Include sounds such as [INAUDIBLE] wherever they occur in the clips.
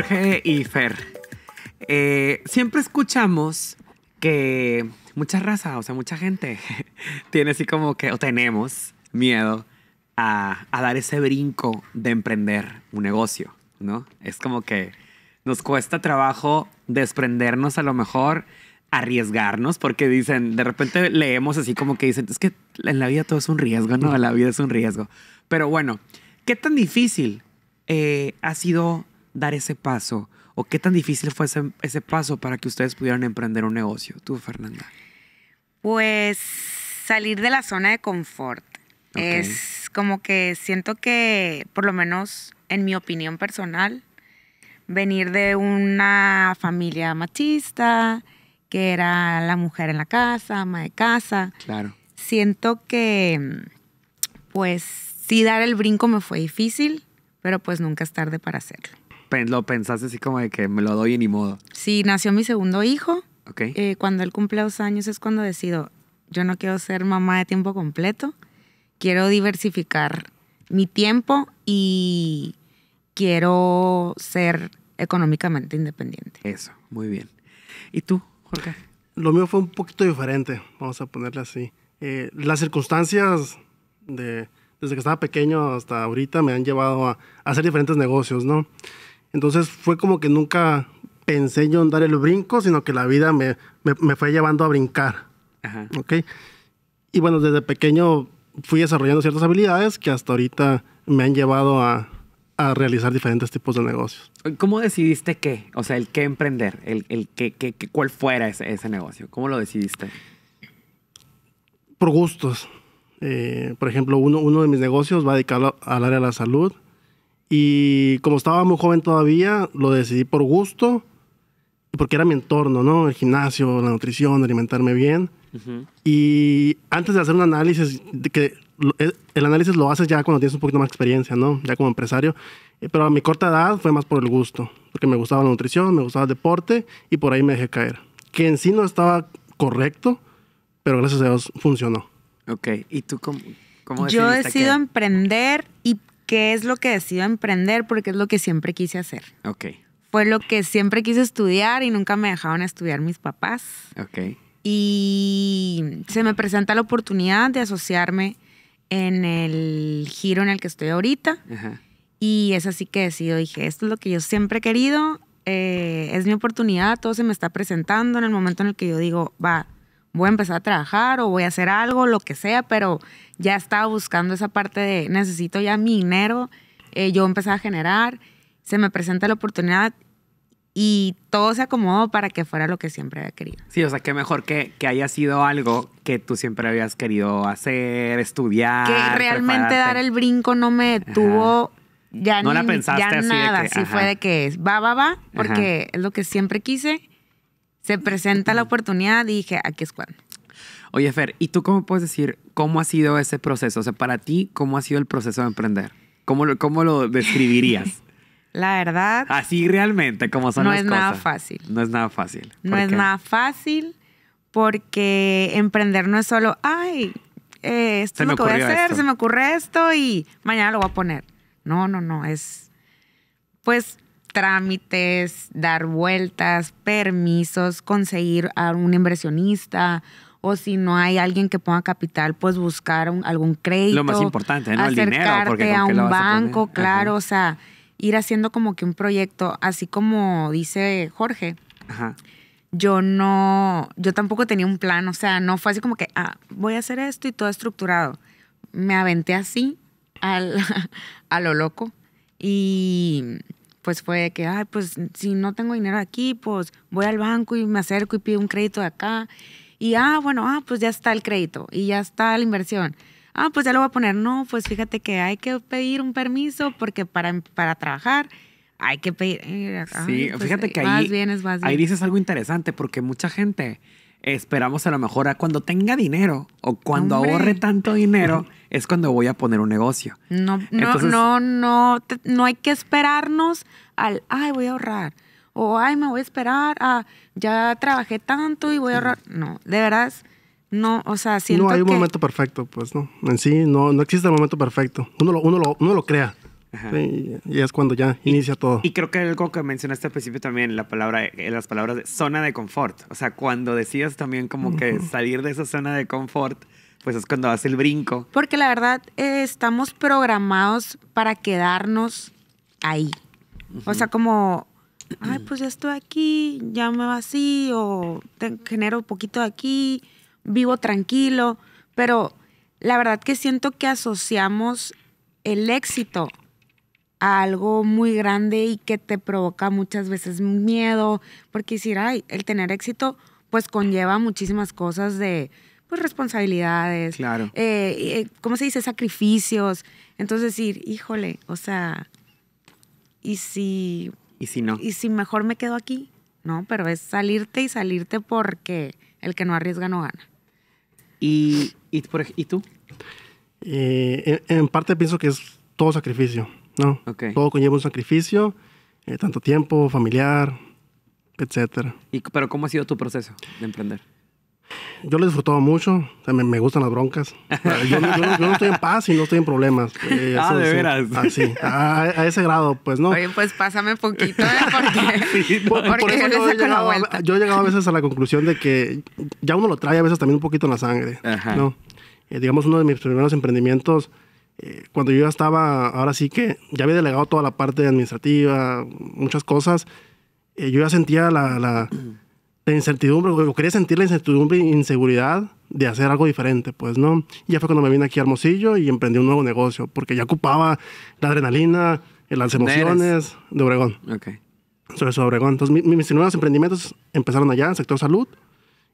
Jorge y Fer. Eh, siempre escuchamos que mucha raza, o sea, mucha gente [LAUGHS] tiene así como que, o tenemos miedo a, dar ese brinco de emprender un negocio, ¿no? Es como que nos cuesta trabajo desprendernos a lo mejor, arriesgarnos, porque dicen, de repente leemos así como que dicen, es que en la vida todo es un riesgo, ¿no? La vida es un riesgo. Pero bueno, ¿qué tan difícil eh, ha sido dar ese paso? ¿O qué tan difícil fue ese, paso para que ustedes pudieran emprender un negocio? Tú, Fernanda. Pues salir de la zona de confort. Es como que siento que, por lo menos en mi opinión personal, venir de una familia machista, que era la mujer en la casa, ama de casa. Claro. Siento que, pues, sí dar el brinco me fue difícil, pero pues nunca es tarde para hacerlo lo pensaste así como de que me lo doy y ni modo. Sí, nació mi segundo hijo. Ok. Eh, cuando él cumple dos años es cuando decido, yo no quiero ser mamá de tiempo completo, quiero diversificar mi tiempo y quiero ser económicamente independiente. Eso, muy bien. ¿Y tú, Jorge? Lo mío fue un poquito diferente, vamos a ponerle así. Eh, las circunstancias de, desde que estaba pequeño hasta ahorita me han llevado a hacer diferentes negocios, ¿no? Entonces fue como que nunca pensé yo en dar el brinco, sino que la vida me, me, me fue llevando a brincar. Ajá. ¿Ok? Y bueno, desde pequeño fui desarrollando ciertas habilidades que hasta ahorita me han llevado a, a realizar diferentes tipos de negocios. ¿Cómo decidiste qué? O sea, el qué emprender, el, el qué, qué, qué, cuál fuera ese, ese, negocio. ¿Cómo lo decidiste? Por gustos. Eh, por ejemplo, uno, uno de mis negocios va dedicado al área de la salud y como estaba muy joven todavía, lo decidí por gusto, porque era mi entorno, ¿no? El gimnasio, la nutrición, alimentarme bien. Y antes de hacer un análisis, de que eh, el análisis lo haces ya cuando tienes un poquito más experiencia, ¿no? Ya como empresario. Eh, pero a mi corta edad fue más por el gusto, porque me gustaba la nutrición, me gustaba el deporte y por ahí me dejé caer. Que en sí no estaba correcto, pero gracias a Dios funcionó. Ok, ¿y tú cómo, cómo Yo decido emprender y qué es lo que decido emprender porque es lo que siempre quise hacer. Ok. Fue lo que siempre quise estudiar y nunca me dejaron estudiar mis papás. Ok. Y se me presenta la oportunidad de asociarme en el giro en el que estoy ahorita. Ajá. Y es así que decido, dije, esto es lo que yo siempre he querido, eh, es mi oportunidad, todo se me está presentando en el momento en el que yo digo, va, voy a empezar a trabajar o voy a hacer algo, lo que sea, pero ya estaba buscando esa parte de necesito ya mi dinero, eh, yo empecé a generar, se me presenta la oportunidad y todo se acomodó para que fuera lo que siempre había querido. Sí, o sea, que mejor que, que haya sido algo que tú siempre habías querido hacer, estudiar. Que realmente dar el brinco no me detuvo. Ya no ni, la pensaste así nada, de que, fue de que va, va, va, porque es lo que siempre quise se presenta la oportunidad y dije, aquí es cuando. Oye, Fer, ¿y tú cómo puedes decir cómo ha sido ese proceso? O sea, para ti, ¿cómo ha sido el proceso de emprender? ¿Cómo lo, cómo lo describirías? [LAUGHS] la verdad. Así realmente, como son no las cosas. No es nada fácil. No es nada fácil. No es nada fácil porque emprender no es solo, ay, eh, esto es lo que voy a hacer, se me ocurre esto y mañana lo voy a poner. No, no, no, es. Pues trámites, dar vueltas, permisos, conseguir a un inversionista o si no hay alguien que ponga capital, pues buscar algún crédito. Lo más importante, ¿no? El dinero. a un banco, claro, o sea, ir haciendo como que un proyecto, así como dice Jorge. Ajá. Yo no, yo tampoco tenía un plan, o sea, no fue así como que, ah, voy a hacer esto y todo estructurado. Me aventé así al, [LAUGHS] a lo loco y pues fue que, ay, pues si no tengo dinero aquí, pues voy al banco y me acerco y pido un crédito de acá. Y, ah, bueno, ah, pues ya está el crédito y ya está la inversión. Ah, pues ya lo voy a poner. No, pues fíjate que hay que pedir un permiso porque para, para trabajar hay que pedir. Eh, sí, pues, fíjate que ahí, más ahí dices algo interesante porque mucha gente esperamos a lo mejor a cuando tenga dinero o cuando ahorre tanto dinero [LAUGHS] es cuando voy a poner un negocio. No, no, no, no, no hay que esperarnos al, ay, voy a ahorrar. O, ay, me voy a esperar a, ah, ya trabajé tanto y voy a ahorrar. No, de veras, no, o sea, siento No hay un momento perfecto, pues, ¿no? En sí, no, no existe el momento perfecto. Uno uno lo, uno lo crea y es cuando ya inicia todo. Y creo que algo que mencionaste al principio también, la palabra, eh, las palabras de zona de confort. O sea, cuando decías también como que salir de esa zona de confort, pues es cuando haces el brinco. Porque la verdad, eh, estamos programados para quedarnos ahí. O sea, como, ay, pues ya estoy aquí, ya me va así o genero un poquito de aquí, vivo tranquilo. Pero la verdad que siento que asociamos el éxito algo muy grande y que te provoca muchas veces miedo, porque decir, ay, el tener éxito pues conlleva muchísimas cosas de pues responsabilidades, claro. Eh, eh, ¿cómo se dice? Sacrificios. Entonces decir, híjole, o sea, ¿y si... ¿Y si no? ¿Y si mejor me quedo aquí? No, pero es salirte y salirte porque el que no arriesga no gana. ¿Y, y, por, ¿y tú? Eh, en parte pienso que es todo sacrificio ¿no? Todo conlleva un sacrificio, eh, tanto tiempo, familiar, etcétera. ¿Y, pero cómo ha sido tu proceso de emprender? Yo lo he disfrutado mucho, me, gustan las broncas. Yo, no, estoy en paz y no estoy en problemas. [LAUGHS] Eh, ah, de veras. Así, ah, a, ese grado, pues no. Oye, pues pásame un poquito, ¿eh? [LAUGHS] porque, por eso yo, he llegado, a, veces a la conclusión de que ya uno lo trae a veces también un poquito en la sangre. ¿no? digamos, uno de mis primeros emprendimientos eh, cuando yo ya estaba, ahora sí que ya había delegado toda la parte administrativa, muchas cosas, eh, yo ya sentía la, [CLEARS THROAT] incertidumbre, quería sentir la incertidumbre e inseguridad de hacer algo diferente, pues, ¿no? Y ya fue cuando me vine aquí a Hermosillo y emprendí un nuevo negocio, porque ya ocupaba la adrenalina, eh, las emociones de Obregón. Ok. Sobre eso, Obregón. Entonces, mis nuevos emprendimientos empezaron allá, en el sector salud,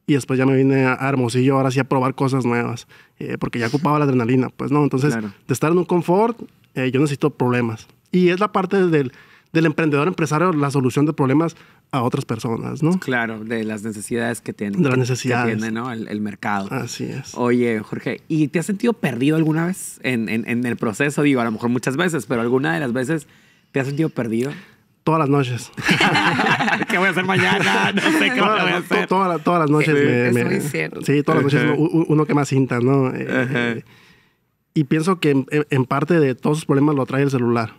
y después ya me vine a Hermosillo ahora sí a probar cosas nuevas, eh, porque ya ocupaba la adrenalina, pues no, entonces de estar en un confort, eh, yo necesito problemas. Y es la parte del, del, emprendedor empresario, la solución de problemas a otras personas, ¿no? Claro, de las necesidades que tiene. De las necesidades. Que tiene, ¿no? El, mercado. Así es. Oye, Jorge, ¿y te has sentido perdido alguna vez en, en, en el proceso? Digo, a lo mejor muchas veces, pero alguna de las veces te has sentido perdido todas las noches. [LAUGHS] ¿Qué voy a hacer mañana? No sé qué todas, a hacer. Todas, las noches. Sí, me, me, sí todas las noches uno, que más cinta, ¿no? Eh, y pienso que en, parte de todos sus problemas lo trae el celular.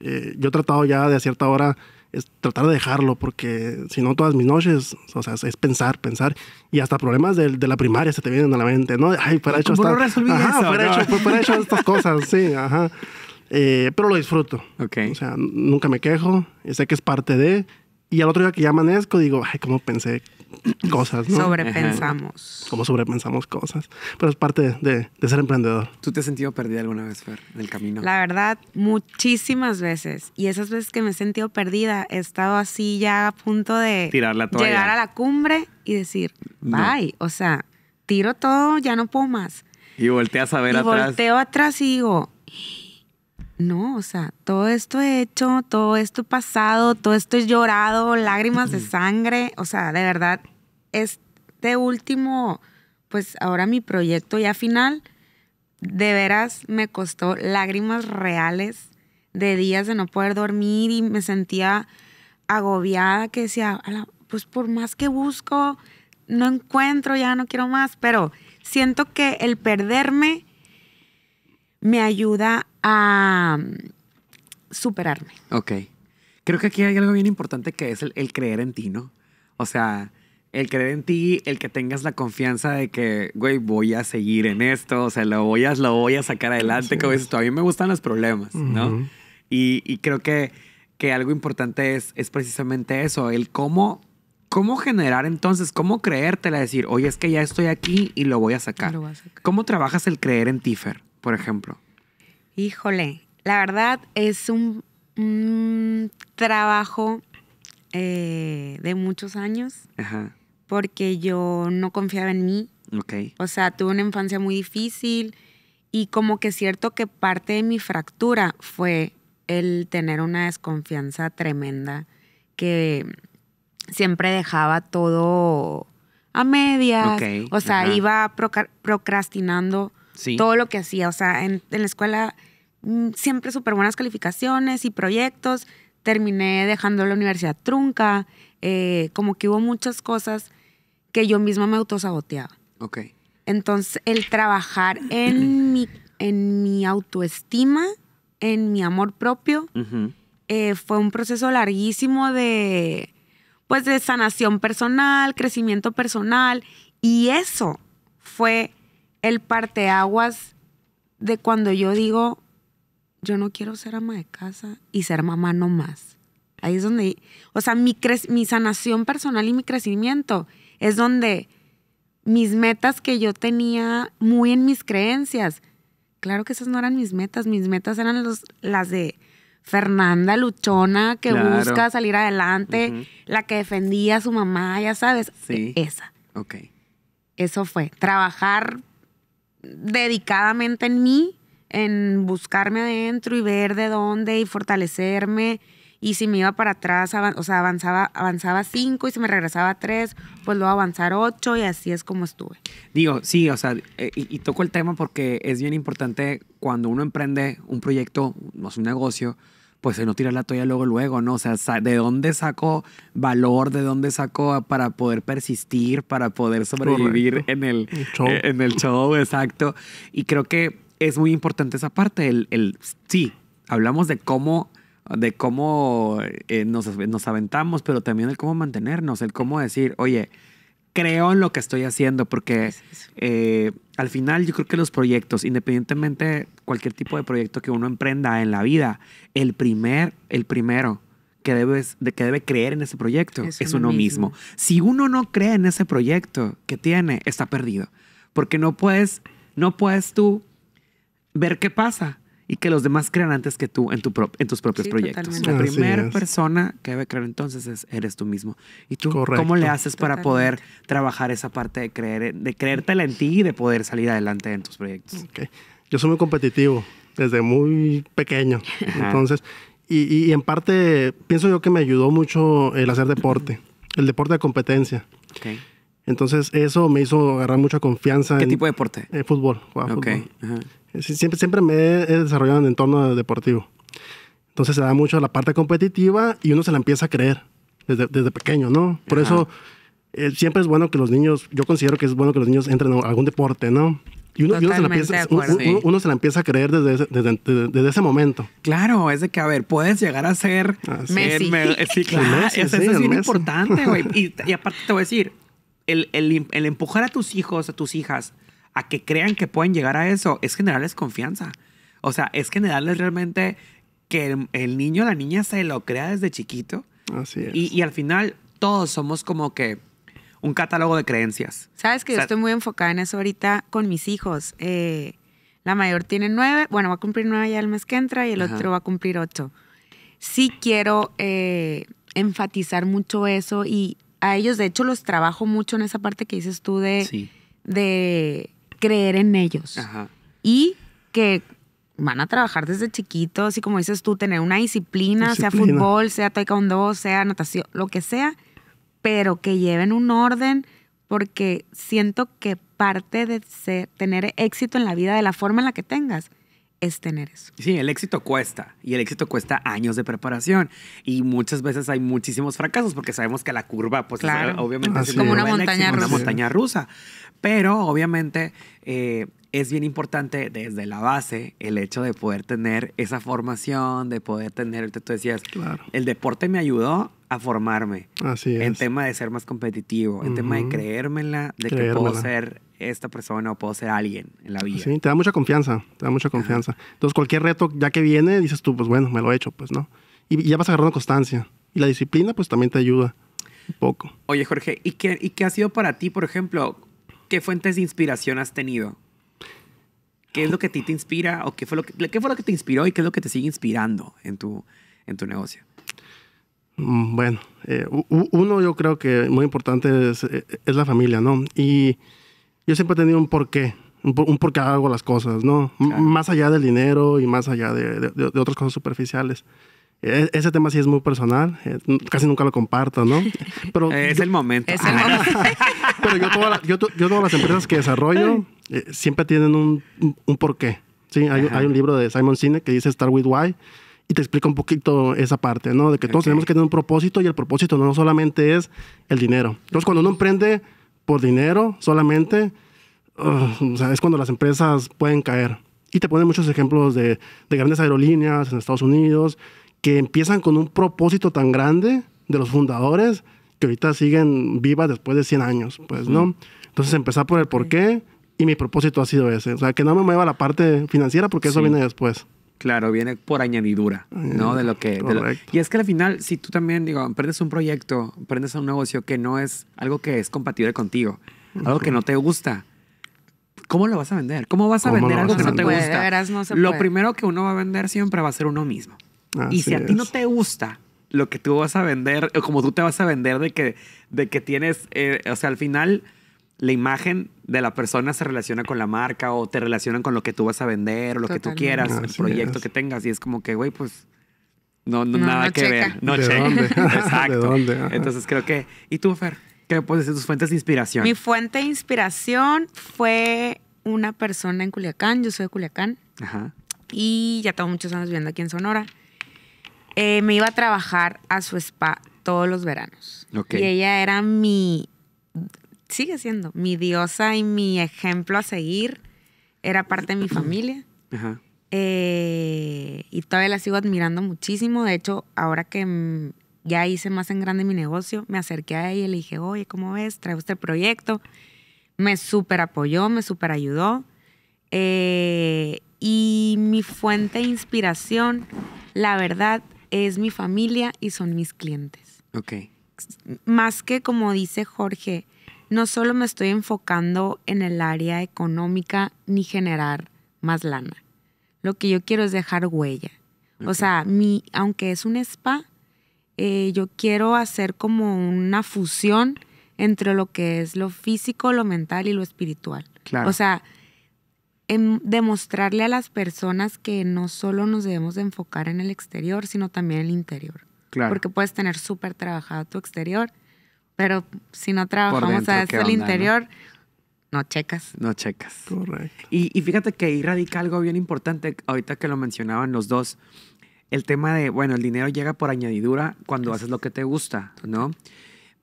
Eh, yo he tratado ya de a cierta hora tratar de dejarlo, porque si no, todas mis noches, o sea, es pensar, pensar. Y hasta problemas de, de la primaria se te vienen a la mente, ¿no? Ay, para ah, hecho. Hasta, no ajá, eso, para, hecho estas cosas, sí, ajá. Eh, pero lo disfruto. O sea, nunca me quejo. Sé que es parte de. Y al otro día que ya amanezco, digo, ay, cómo pensé cosas, ¿no? Sobrepensamos. Cómo sobrepensamos cosas. Pero es parte de, ser emprendedor. ¿Tú te has sentido perdida alguna vez, Fer, en el camino? La verdad, muchísimas veces. Y esas veces que me he sentido perdida, he estado así ya a punto de... Tirar la toalla. Llegar a la cumbre y decir, bye. O sea, tiro todo, ya no puedo más. Y volteas a ver y atrás. volteo atrás y digo no, o sea, todo esto he hecho, todo esto he pasado, todo esto he llorado, lágrimas de sangre, o sea, de verdad, este último, pues ahora mi proyecto ya final, de veras me costó lágrimas reales de días de no poder dormir y me sentía agobiada que decía, pues por más que busco, no encuentro, ya no quiero más, pero siento que el perderme me ayuda a mm, superarme. Ok. Creo que aquí hay algo bien importante que es el, creer en ti, ¿no? O sea, el creer en ti, el que tengas la confianza de que, güey, voy a seguir en esto, o sea, lo voy a, lo voy a sacar adelante, como dices, todavía me gustan los problemas, ¿no? Y, creo que, que, algo importante es, es precisamente eso, el cómo, cómo generar entonces, cómo creértela, decir, oye, es que ya estoy aquí y lo voy a sacar. ¿Cómo trabajas el creer en Tiffer, por ejemplo? Híjole, la verdad es un, trabajo eh, de muchos años Ajá. porque yo no confiaba en mí. O sea, tuve una infancia muy difícil y como que es cierto que parte de mi fractura fue el tener una desconfianza tremenda que siempre dejaba todo a medias. O sea, iba procrastinando todo lo que hacía, o sea, en, la escuela mm, siempre súper buenas calificaciones y proyectos. Terminé dejando la universidad trunca. Eh, como que hubo muchas cosas que yo misma me autosaboteaba. Ok. Entonces, el trabajar en [CLEARS THROAT] mi, en mi autoestima, en mi amor propio, eh, fue un proceso larguísimo de, pues, de sanación personal, crecimiento personal. Y eso fue el parteaguas de cuando yo digo, yo no quiero ser ama de casa y ser mamá no más. Ahí es donde, o sea, mi, mi sanación personal y mi crecimiento es donde mis metas que yo tenía muy en mis creencias, claro que esas no eran mis metas, mis metas eran las de Fernanda Luchona que busca salir adelante, la que defendía a su mamá, ya sabes, sí. esa. Ok. Eso fue, trabajar dedicadamente en mí, en buscarme adentro y ver de dónde y fortalecerme. Y si me iba para atrás, o sea, avanzaba, avanzaba cinco y si me regresaba tres, pues luego avanzar ocho y así es como estuve. Digo, sí, o sea, eh, y, toco el tema porque es bien importante cuando uno emprende un proyecto, no es un negocio, pues no tira la toalla luego, luego, ¿no? O sea, ¿de dónde sacó valor? ¿De dónde sacó para poder persistir, para poder sobrevivir eh, en el, show. en el Exacto. Y creo que es muy importante esa parte, el, sí, hablamos de cómo de cómo eh, nos, nos aventamos, pero también el cómo mantenernos, el cómo decir, oye, creo en lo que estoy haciendo, porque eh, al final yo creo que los proyectos, independientemente de cualquier tipo de proyecto que uno emprenda en la vida, el primer, el primero que, debes, de, que debe creer en ese proyecto es, uno, mismo. Si uno no cree en ese proyecto que tiene, está perdido, porque no puedes, no puedes tú ver qué pasa y que los demás crean antes que tú en, tu pro, en tus propios proyectos. La primera persona que debe creer entonces es, eres tú mismo. ¿Y tú cómo le haces para poder trabajar esa parte de, creer, de creértela en ti y de poder salir adelante en tus proyectos? Yo soy muy competitivo desde muy pequeño. Entonces, y, y, en parte pienso yo que me ayudó mucho el hacer deporte, el deporte de competencia. Okay. Entonces eso me hizo agarrar mucha confianza. ¿Qué tipo de deporte? Eh, fútbol, Ok. Eh, siempre, siempre me he desarrollado en el entorno deportivo. Entonces se da mucho la parte competitiva y uno se la empieza a creer desde, desde pequeño, ¿no? Por eso eh, siempre es bueno que los niños, yo considero que es bueno que los niños entren en algún deporte, ¿no? Y uno, se la empieza, uno, se la empieza, a creer desde, desde, ese momento. Claro, es de que, a ver, puedes llegar a ser ah, Messi. sí, [LAUGHS] claro, eso es muy importante, güey. Y, y, aparte te voy a decir, el, empujar a tus hijos, a tus hijas, a que crean que pueden llegar a eso, es generarles confianza. O sea, es generarles realmente que el, niño la niña se lo crea desde chiquito. Así es. Y, al final, todos somos como que un catálogo de creencias. Sabes que yo estoy muy enfocada en eso ahorita con mis hijos. Eh, la mayor tiene nueve, bueno, va a cumplir nueve ya el mes que entra y el otro va a cumplir ocho. Sí quiero eh, enfatizar mucho eso y a ellos, de hecho, los trabajo mucho en esa parte que dices tú de, de creer en ellos. Y que van a trabajar desde chiquitos y como dices tú, tener una disciplina, sea fútbol, sea taekwondo, sea natación, lo que sea, pero que lleven un orden porque siento que parte de tener éxito en la vida de la forma en la que tengas es tener eso. Sí, el éxito cuesta y el éxito cuesta años de preparación y muchas veces hay muchísimos fracasos porque sabemos que la curva, pues obviamente es como una montaña, rusa. pero obviamente eh, es bien importante desde la base el hecho de poder tener esa formación, de poder tener, tú decías, el deporte me ayudó a formarme. Así es. En tema de ser más competitivo, en tema de creérmela, de que puedo ser esta persona o puedo ser alguien en la vida. Sí, te da mucha confianza, te da mucha confianza. Entonces, cualquier reto ya que viene, dices tú, pues bueno, me lo he hecho, pues no. Y, ya vas agarrando constancia. Y la disciplina, pues también te ayuda un poco. Oye, Jorge, ¿y qué, ¿y qué ha sido para ti, por ejemplo? ¿Qué fuentes de inspiración has tenido? ¿Qué es lo que a ti te inspira o qué fue lo que, qué fue lo que te inspiró y qué es lo que te sigue inspirando en tu, en tu negocio? Mm, bueno, eh, uno yo creo que muy importante eh, es, la familia, ¿no? Y yo siempre he tenido un porqué, un, porqué hago las cosas, ¿no? Más allá del dinero y más allá de, otras cosas superficiales. E, ese tema sí es muy personal, eh, casi nunca lo comparto, ¿no? [LAUGHS] Pero es el momento. [LAUGHS] Pero yo, todas las empresas que desarrollo siempre tienen un, porqué. Sí, hay, un libro de Simon Sinek que dice Star with Why y te explico un poquito esa parte, ¿no? De que todos tenemos que tener un propósito y el propósito no solamente es el dinero. Entonces, cuando uno emprende por dinero solamente, o sea, es cuando las empresas pueden caer. Y te ponen muchos ejemplos de, grandes aerolíneas en Estados Unidos que empiezan con un propósito tan grande de los fundadores que ahorita siguen vivas después de 100 años, pues, ¿no? Entonces, empezar por el por qué y mi propósito ha sido ese. O sea, que no me mueva la parte financiera porque eso viene después. Claro, viene por añadidura, ¿no? Mm, de lo que... y es que al final, si tú también, digo, emprendes un proyecto, emprendes un negocio que no es algo que es compatible contigo, algo que no te gusta, ¿cómo lo vas a vender? ¿Cómo vas a vender algo que no te gusta? lo primero que uno va a vender siempre va a ser uno mismo. y si a ti no te gusta lo que tú vas a vender, o como tú te vas a vender de que, de que tienes, eh, o sea, al final la imagen de la persona se relaciona con la marca o te relacionan con lo que tú vas a vender o lo que tú quieras, el proyecto que tengas. Y es como que, güey, pues no, no, nada que ver. No [LAUGHS] [LAUGHS] Exacto. Entonces creo que. ¿Y tú, Fer? ¿Qué puedes decir tus fuentes de inspiración? Mi fuente de inspiración fue una persona en Culiacán. Yo soy de Culiacán. Ajá. Y ya tengo muchos años viviendo aquí en Sonora. Eh, me iba a trabajar a su spa todos los veranos. Ok. Y ella era mi sigue siendo mi diosa y mi ejemplo a seguir. Era parte de mi familia. [CLEARS THROAT] Ajá. Eh, y todavía la sigo admirando muchísimo. De hecho, ahora que ya hice más en grande mi negocio, me acerqué a ella y le dije, oye, ¿cómo ves? Traigo este proyecto. Me súper apoyó, me súper ayudó. Eh, y mi fuente de inspiración, la verdad, es mi familia y son mis clientes. Ok. Más que como dice Jorge, no solo me estoy enfocando en el área económica ni generar más lana. Lo que yo quiero es dejar huella. O sea, mi, aunque es un spa, eh, yo quiero hacer como una fusión entre lo que es lo físico, lo mental y lo espiritual. Claro. O sea, en em, demostrarle a las personas que no solo nos debemos de enfocar en el exterior, sino también en el interior. Claro. Porque puedes tener súper trabajado tu exterior, pero si no trabajamos dentro, a el interior, ¿no? checas. No checas. Correcto. Y, fíjate que ahí radica algo bien importante, ahorita que lo mencionaban los dos. El tema de, bueno, el dinero llega por añadidura cuando haces lo que te gusta, ¿no?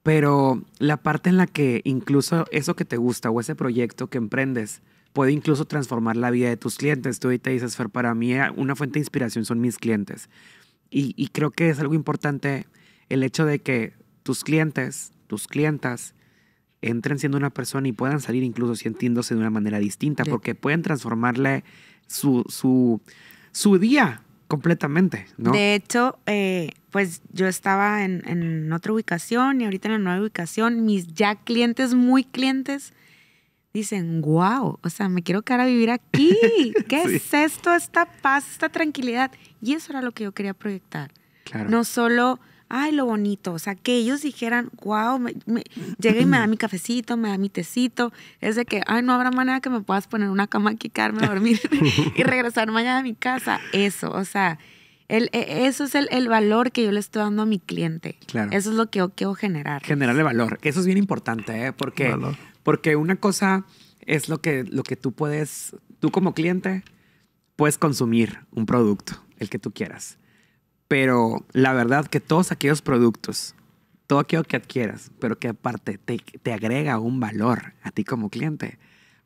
Pero la parte en la que incluso eso que te gusta o ese proyecto que emprendes, puede incluso transformar la vida de tus clientes. Tú ahorita dices, Fer, para mí eh, una fuente de inspiración son mis clientes. Y, y, creo que es algo importante el hecho de que tus clientes tus clientas entren siendo una persona y puedan salir incluso sintiéndose de una manera distinta, porque pueden transformarle su, su, su día completamente, ¿no? De hecho, eh, pues yo estaba en, en, otra ubicación y ahorita en la nueva ubicación, mis ya clientes, muy clientes, dicen, wow, o sea, me quiero quedar a vivir aquí. [LAUGHS] ¿Qué es esto? Esta paz, esta tranquilidad. Y eso era lo que yo quería proyectar. No solo ay, lo bonito. O sea, que ellos dijeran, wow, me, llega y me da mi cafecito, me da mi tecito. Es de que, ay, no habrá manera que me puedas poner una cama aquí, quedarme a dormir [LAUGHS] y regresar mañana a mi casa. Eso, o sea, e, eso es el, valor que yo le estoy dando a mi cliente. Claro. Eso es lo que yo quiero generar. Generarle valor. Eso es bien importante, ¿eh? Porque, porque una cosa es lo que, lo que tú puedes, tú como cliente, puedes consumir un producto, el que tú quieras. Pero la verdad que todos aquellos productos, todo aquello que adquieras, pero que aparte te, agrega un valor a ti como cliente,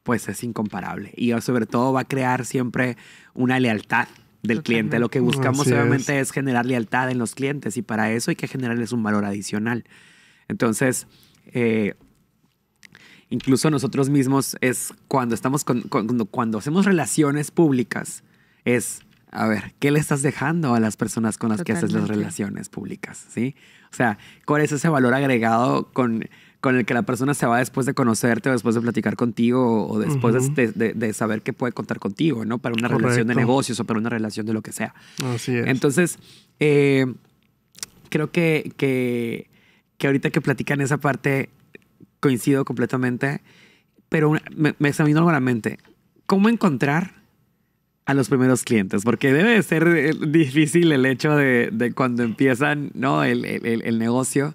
pues es incomparable. Y sobre todo va a crear siempre una lealtad del cliente. Lo que buscamos realmente es. generar lealtad en los clientes y para eso hay que generarles un valor adicional. Entonces, eh, incluso nosotros mismos es cuando estamos cuando hacemos relaciones públicas, es a ver, ¿qué le estás dejando a las personas con las que haces las relaciones públicas? ¿Sí? O sea, ¿cuál es ese valor agregado con, con el que la persona se va después de conocerte o después de platicar contigo o después de, saber que puede contar contigo, ¿no? Para una relación de negocios o para una relación de lo que sea. Así es. Entonces, eh, creo que, que, que, ahorita que platican esa parte coincido completamente, pero me, me examino algo a la mente. ¿Cómo encontrar a los primeros clientes, porque debe ser eh, difícil el hecho de, cuando empiezan ¿no? el, el, el negocio.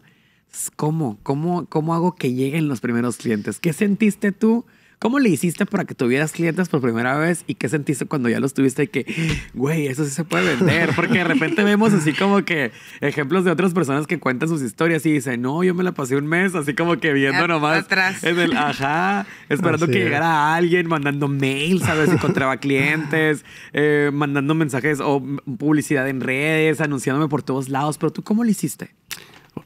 ¿Cómo? ¿Cómo, ¿Cómo hago que lleguen los primeros clientes? ¿Qué sentiste tú ¿Cómo le hiciste para que tuvieras clientes por primera vez y qué sentiste cuando ya los tuviste y que, güey, eso sí se puede vender? Porque de repente vemos así como que ejemplos de otras personas que cuentan sus historias y dicen, no, yo me la pasé un mes así como que viendo nomás atrás. en el ajá, esperando que llegara alguien, mandando mails a ver si encontraba clientes, eh, mandando mensajes o publicidad en redes, anunciándome por todos lados. Pero tú, ¿cómo le hiciste?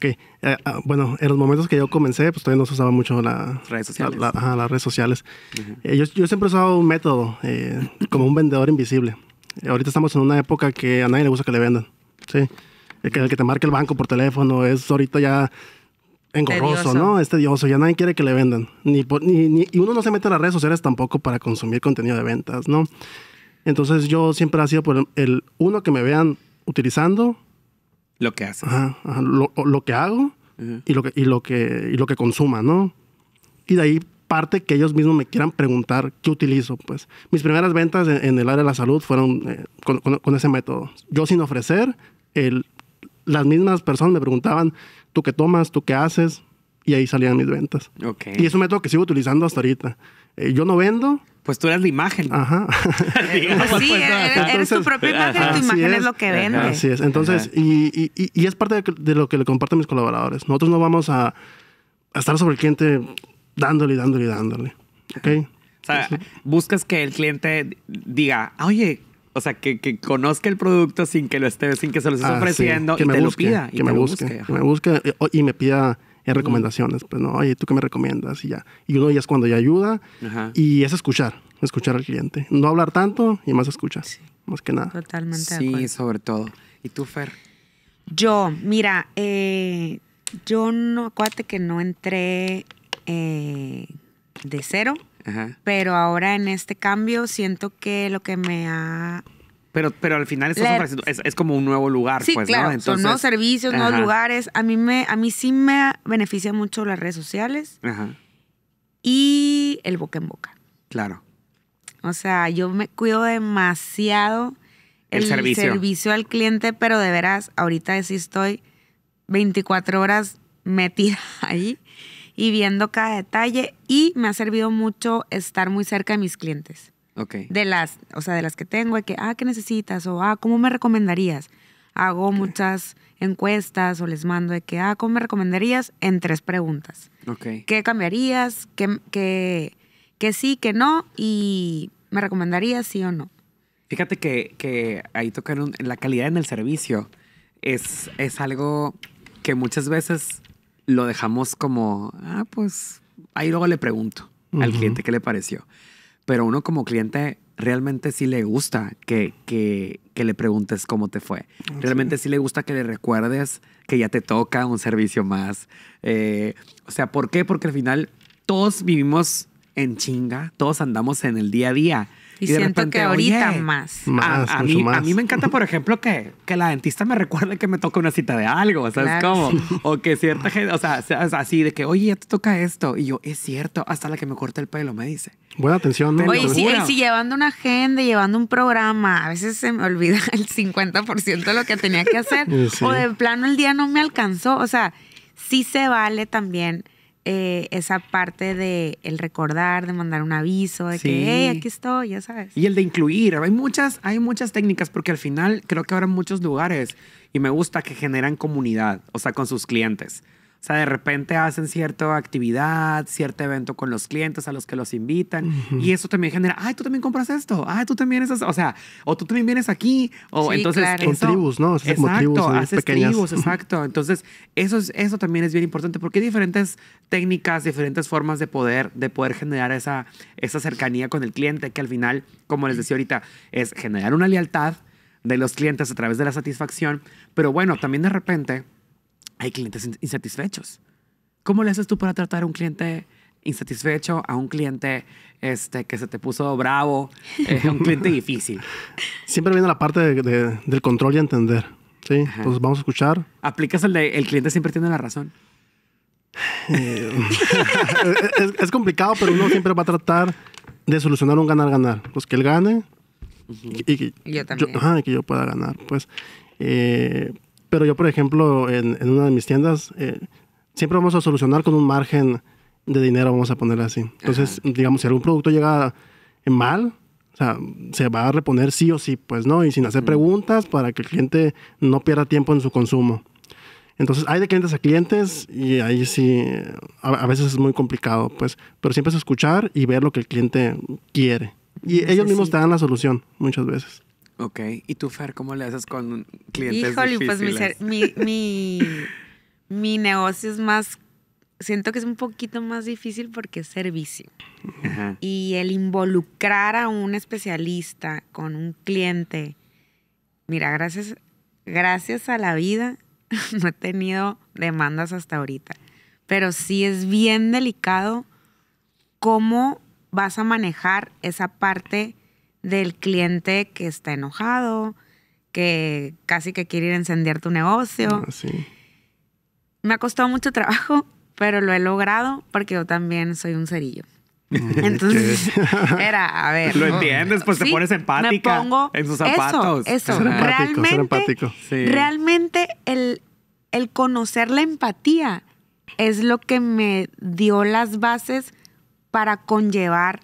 Ok, eh, ah, bueno, en los momentos que yo comencé, pues todavía no se usaba mucho redes sociales. las redes sociales. Eh, yo, yo, siempre he usado un método, eh, como un vendedor invisible. ahorita estamos en una época que a nadie le gusta que le vendan. Sí. El que, el te marque el banco por teléfono es ahorita ya engorroso, ¿no? Es tedioso, ya nadie quiere que le vendan. Ni, ni, y uno no se mete a las redes sociales tampoco para consumir contenido de ventas, ¿no? Entonces yo siempre ha sido por el uno que me vean utilizando lo que hace lo, lo, que hago y, lo que, y, lo que, y lo que consuma, ¿no? Y de ahí parte que ellos mismos me quieran preguntar qué utilizo. Pues mis primeras ventas en, el área de la salud fueron eh, con, con, ese método. Yo sin ofrecer, el, las mismas personas me preguntaban, ¿tú qué tomas? ¿Tú qué haces? Y ahí salían mis ventas. Okay. Y es un método que sigo utilizando hasta ahorita. Eh, yo no vendo, pues tú eres la imagen. Ajá. [LAUGHS] [LAUGHS] Pues, sí, eres, tu propia imagen, tu imagen es, lo que vende. Así es. Entonces, y, y, y, es parte de, lo que le comparto mis colaboradores. Nosotros no vamos a, estar sobre el cliente dándole, dándole, dándole. ¿Ok? O sea, buscas que el cliente diga, ah, oye, o sea, que, conozca el producto sin que lo esté, sin que se lo estés ah, ofreciendo que y me te lo pida. Que y me busque, busque, que me busque y me pida en recomendaciones. Pues no, oye, ¿tú qué me recomiendas? Y ya. Y uno ya es cuando ya ayuda. Y es escuchar, escuchar al cliente. No hablar tanto y más escuchas Más que nada. Totalmente. de acuerdo. sobre todo. ¿Y tú, Fer? Yo, mira, eh, yo no, acuérdate que no entré eh, de cero, pero ahora en este cambio siento que lo que me ha pero, pero al final es, como un nuevo lugar, sí, pues, ¿no? son nuevos servicios, no nuevos lugares. A mí, me, a mí sí me beneficia mucho las redes sociales y el boca en boca. Claro. O sea, yo me cuido demasiado el, servicio. servicio. al cliente, pero de veras, ahorita sí estoy 24 horas metida [LAUGHS] ahí y viendo cada detalle y me ha servido mucho estar muy cerca de mis clientes. De las, o sea, de las que tengo, de que, ah, ¿qué necesitas? O, ah, ¿cómo me recomendarías? Hago muchas encuestas o les mando de que, ah, ¿cómo me recomendarías? En tres preguntas. Okay. ¿Qué cambiarías? ¿Qué, sí, qué no? Y me recomendarías sí o no. Fíjate que, que ahí tocaron la calidad en el servicio. Es, es algo que muchas veces lo dejamos como, ah, pues ahí luego le pregunto al cliente qué le pareció pero uno como cliente realmente sí le gusta que, que, le preguntes cómo te fue. Ah, realmente sí. le gusta que le recuerdes que ya te toca un servicio más. Eh, o sea, ¿por qué? Porque al final todos vivimos en chinga, todos andamos en el día a día. Y, siento que ahorita más. a, mí, a, mí, me encanta, por [LAUGHS] ejemplo, que, la dentista me recuerde que me toca una cita de algo, ¿sabes cómo? O que cierta gente, o sea, así de que, oye, ya te toca esto. Y yo, es cierto, hasta la que me corta el pelo me dice. Buena atención, ¿no? Oye, sí, si, llevando una agenda, llevando un programa, a veces se me olvida [LAUGHS] el 50% de lo que tenía que hacer. [LAUGHS] O de plano el día no me alcanzó. O sea, sí se vale también eh, esa parte de el recordar, de mandar un aviso, de que hey, aquí estoy, ya sabes. Y el de incluir, hay muchas, hay muchas técnicas, porque al final creo que ahora muchos lugares, y me gusta que generan comunidad, o sea, con sus clientes. O sea, de repente hacen cierta actividad, cierto evento con los clientes a los que los invitan. Y eso también genera, ay, tú también compras esto, ay, tú también esas, o sea, o tú también vienes aquí. O entonces. Claro. tribus, ¿no? exacto, haces tribus, exacto. Entonces, eso, es, eso también es bien importante porque hay diferentes técnicas, diferentes formas de poder, de poder generar esa, esa cercanía con el cliente que al final, como les decía ahorita, es generar una lealtad de los clientes a través de la satisfacción. Pero bueno, también de repente hay clientes insatisfechos. ¿Cómo le haces tú para tratar a un cliente insatisfecho, a un cliente este, que se te puso bravo, es eh, un cliente [LAUGHS] difícil? Siempre viene la parte del control y entender. Sí, entonces vamos a escuchar. ¿Aplicas el de el cliente siempre tiene la razón? Eh, [LAUGHS] es, complicado, pero uno siempre va a tratar de solucionar un ganar-ganar. Pues que él gane y, que yo, pueda ganar. Pues eh, pero yo, por ejemplo, en, una de mis tiendas, eh, siempre vamos a solucionar con un margen de dinero, vamos a poner así. Entonces, digamos, si algún producto llega mal, o sea, se va a reponer sí o sí, pues, ¿no? Y sin hacer preguntas para que el cliente no pierda tiempo en su consumo. Entonces, hay de clientes a clientes y ahí sí, a, veces es muy complicado, pues, pero siempre es escuchar y ver lo que el cliente quiere. Y ellos mismos te dan la solución muchas veces. Ok, ¿y tú, Fer, cómo le haces con clientes Híjole, pues mi, mi, mi negocio es más, siento que es un poquito más difícil porque es servicio. Y el involucrar a un especialista con un cliente, mira, gracias, gracias a la vida [LAUGHS] no he tenido demandas hasta ahorita, pero sí es bien delicado cómo vas a manejar esa parte del cliente que está enojado, que casi que quiere ir a encender tu negocio. Ah, me ha costado mucho trabajo, pero lo he logrado porque yo también soy un cerillo. [LAUGHS] Entonces, era, a ver. Lo entiendes, pues te pones empática. Me pongo en sus zapatos. Eso, eso. Empático, realmente, sí. realmente el, el conocer la empatía es lo que me dio las bases para conllevar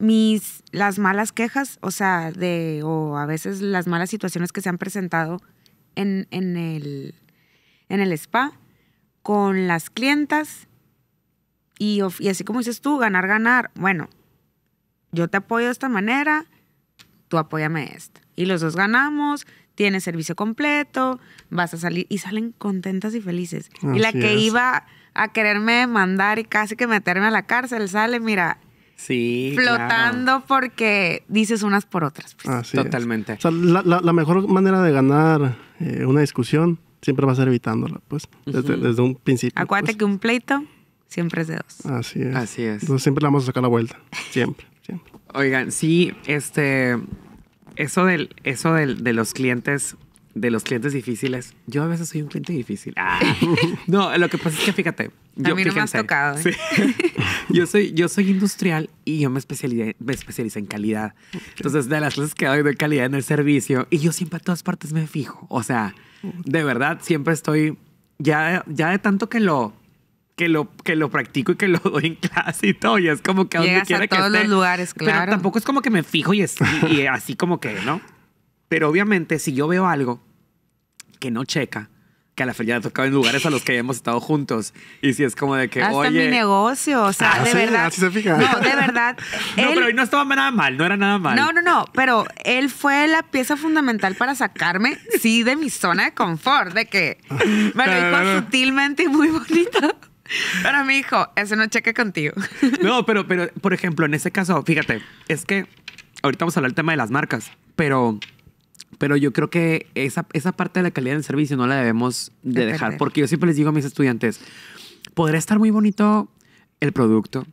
mis, las malas quejas, o sea, de, o a veces las malas situaciones que se han presentado en, el, en el spa con las clientas y, y así como dices tú, ganar, ganar, bueno, yo te apoyo de esta manera, tú apóyame esto Y los dos ganamos, tienes servicio completo, vas a salir y salen contentas y felices. y la que iba a quererme mandar y casi que meterme a la cárcel sale, mira, Sí. Flotando porque dices unas por otras. Pues. Totalmente. O la, mejor manera de ganar eh, una discusión siempre va a ser evitándola, pues, desde, un principio. Pues. Acuérdate que un pleito siempre es de dos. Así es. Así es. siempre le vamos a sacar la vuelta. [LAUGHS] Siempre, Oigan, sí, este. Eso del, eso del, de los clientes de los clientes difíciles. Yo a veces soy un cliente difícil. Ah. [LAUGHS] No, lo que pasa es que fíjate, yo, me tocado. ¿eh? [LAUGHS] yo, soy, yo soy industrial y yo me me especializo en calidad. Entonces, de las cosas que doy de calidad en el servicio, y yo siempre a todas partes me fijo. O sea, de verdad, siempre estoy, ya, ya de tanto que lo, que lo, que lo practico y que [LAUGHS] lo doy en clase y todo. Y es como que a donde quiera que esté, los lugares, claro. Pero tampoco es como que me fijo y, y así como que, ¿no? Pero obviamente, si yo veo algo que no checa, que a la feria ya tocado en lugares a los que hemos estado juntos. Y si es como de que, Hasta es mi negocio, o sea, ah, de ah, verdad. No, de verdad. [LAUGHS] no, pero no estaba nada mal, no era nada mal. No, no, no, pero él fue la pieza fundamental para sacarme, sí, de mi zona de confort, de que me lo dijo sutilmente y muy bonito. Pero mi hijo, eso no cheque contigo. [LAUGHS] No, pero, pero, por ejemplo, en ese caso, fíjate, es que ahorita vamos a hablar del tema de las marcas, pero pero yo creo que esa, parte de la calidad del servicio no la debemos de dejar, porque yo siempre les digo a mis estudiantes, podrá estar muy bonito el producto,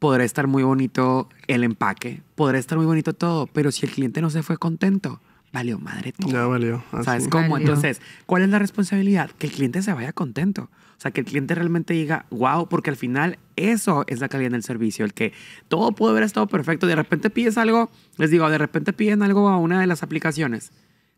podrá estar muy bonito el empaque, podrá estar muy bonito todo, pero si el cliente no se fue contento, valió madre todo. Ya valió. ¿Sabes cómo? Entonces, ¿cuál es la responsabilidad? Que el cliente se vaya contento. O sea, que el cliente realmente diga, wow, porque al final eso es la calidad del servicio, el que todo puede haber estado perfecto. De repente pides algo, les digo, de repente piden algo a una de las aplicaciones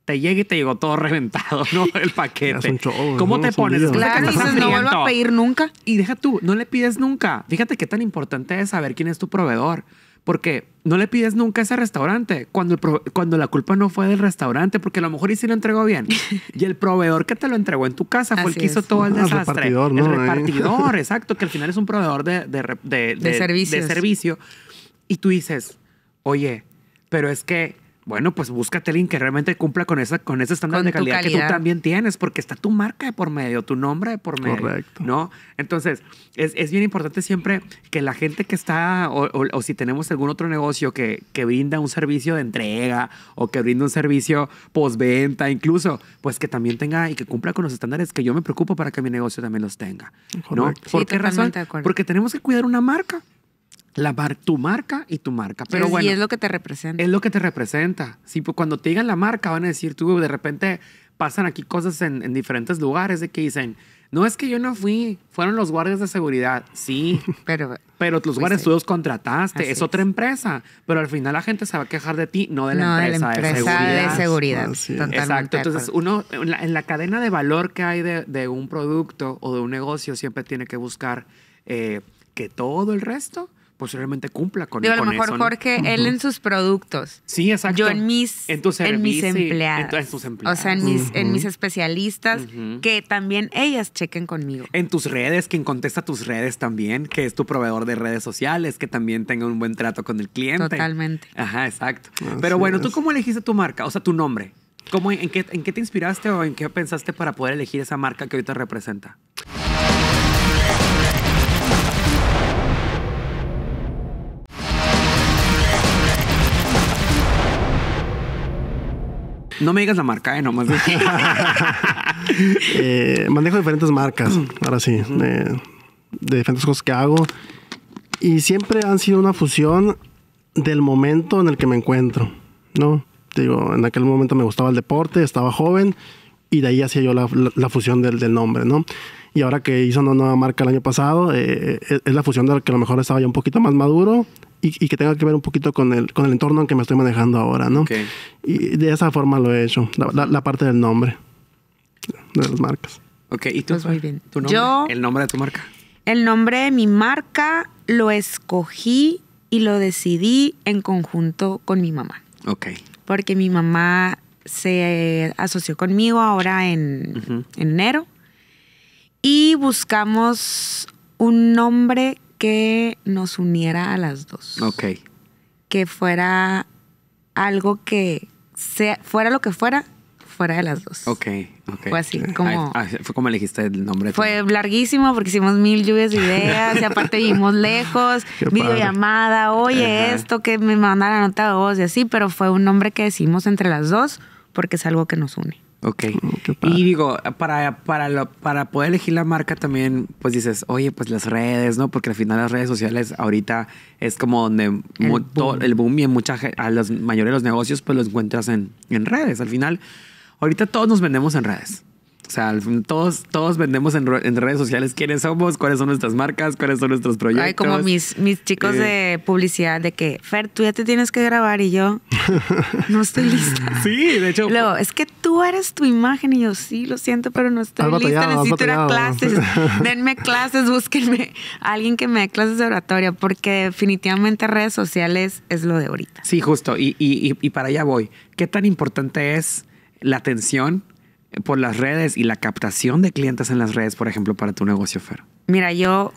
te llega y te llegó todo [LAUGHS] reventado, ¿no? El paquete. ¿Cómo te pones? Claro, dices, no vuelvo a pedir nunca. Y deja tú, no le pides nunca. Fíjate qué tan importante es saber quién es tu proveedor. Porque no le pides nunca ese restaurante cuando, cuando la culpa no fue del restaurante, porque a lo mejor sí lo entregó bien. [LAUGHS] Y el proveedor que te lo entregó en tu casa fue el que hizo todo el desastre. el repartidor, El repartidor, [LAUGHS] exacto, que al final es un proveedor de, de, de, de servicio. Y tú dices, oye, pero es que bueno, pues búscate alguien que realmente cumpla con esa con ese estándar de calidad, que tú también tienes, porque está tu marca de por medio, tu nombre de por medio. Correcto. ¿No? Entonces, es, es bien importante siempre que la gente que está, o, si tenemos algún otro negocio que, que, brinda un servicio de entrega o que brinda un servicio postventa, incluso, pues que también tenga y que cumpla con los estándares que yo me preocupo para que mi negocio también los tenga. ¿No? ¿Por qué razón? Porque tenemos que cuidar una marca la tu marca y tu marca. Pero es, bueno. Y es lo que te representa. Es lo que te representa. Sí, pues cuando te digan la marca, van a decir, tú de repente pasan aquí cosas en, diferentes lugares de que dicen, no es que yo no fui, fueron los guardias de seguridad. Sí, [LAUGHS] pero, pero los pues, guardias tú los contrataste, es, otra empresa. Pero al final la gente se va a quejar de ti, no de la, empresa, de la empresa de seguridad. Exacto. Entonces, uno en la, cadena de valor que hay de, un producto o de un negocio siempre tiene que buscar eh, que todo el resto posiblemente cumpla con, a lo mejor Jorge, él en sus productos. Sí, exacto. Yo en mis, en, en mis empleados. En, empleados. O sea, en mis, especialistas, que también ellas chequen conmigo. En tus redes, quien contesta tus redes también, que es tu proveedor de redes sociales, que también tenga un buen trato con el cliente. Totalmente. Ajá, exacto. Pero bueno, ¿tú cómo elegiste tu marca? O sea, tu nombre. ¿Cómo, en, qué, te inspiraste o en qué pensaste para poder elegir esa marca que hoy te representa? No me digas la marca, ¿eh? Nomás. [LAUGHS] eh, manejo diferentes marcas, ahora sí, de, diferentes cosas que hago. Y siempre han sido una fusión del momento en el que me encuentro, ¿no? Digo, en aquel momento me gustaba el deporte, estaba joven y de ahí hacía yo la, fusión del, nombre, ¿no? Y ahora que hizo una nueva marca el año pasado, es, eh, eh, es, la fusión de la que a lo mejor estaba ya un poquito más maduro, y, que tenga que ver un poquito con el, con el entorno en que me estoy manejando ahora, ¿no? Y de esa forma lo he hecho, la, parte del nombre de las marcas. Ok, ¿y tú? Pues ¿El nombre de tu marca? El nombre de mi marca lo escogí y lo decidí en conjunto con mi mamá. Ok. Porque mi mamá se asoció conmigo ahora en enero y buscamos un nombre que nos uniera a las dos. Ok. Que fuera algo que sea, fuera lo que fuera, fuera de las dos. Ok, ok. Fue así, como... Ah, ah, fue como elegiste el nombre. Fue larguísimo porque hicimos mil lluvias de ideas y aparte vivimos lejos, [LAUGHS] videollamada, oye, esto que me mandan nota de voz y así, pero fue un nombre que decimos entre las dos porque es algo que nos une. Ok. Oh, y digo, para, para, para poder elegir la marca también, pues dices, oye, pues las redes, ¿no? Porque al final las redes sociales ahorita es como donde el, boom. Todo, el boom. y en mucha, a los mayores de los negocios pues los encuentras en redes. Al final, ahorita todos nos vendemos en redes. O sea, todos, todos vendemos en, redes sociales quiénes somos, cuáles son nuestras marcas, cuáles son nuestros proyectos. Hay como mis, mis chicos de eh. publicidad de que, Fer, tú ya te tienes que grabar y yo no estoy lista. [LAUGHS] Sí, de hecho. Luego, pues es que tú eres tu imagen y yo sí, lo siento, pero no estoy lista, necesito ir a clases. [LAUGHS] Denme clases, búsquenme a alguien que me dé clases de oratoria, porque definitivamente redes sociales es lo de ahorita. Sí, justo. Y, y, y para allá voy. ¿Qué tan importante es la atención por las redes y la captación de clientes en las redes, por ejemplo, para tu negocio, Fer? Mira, yo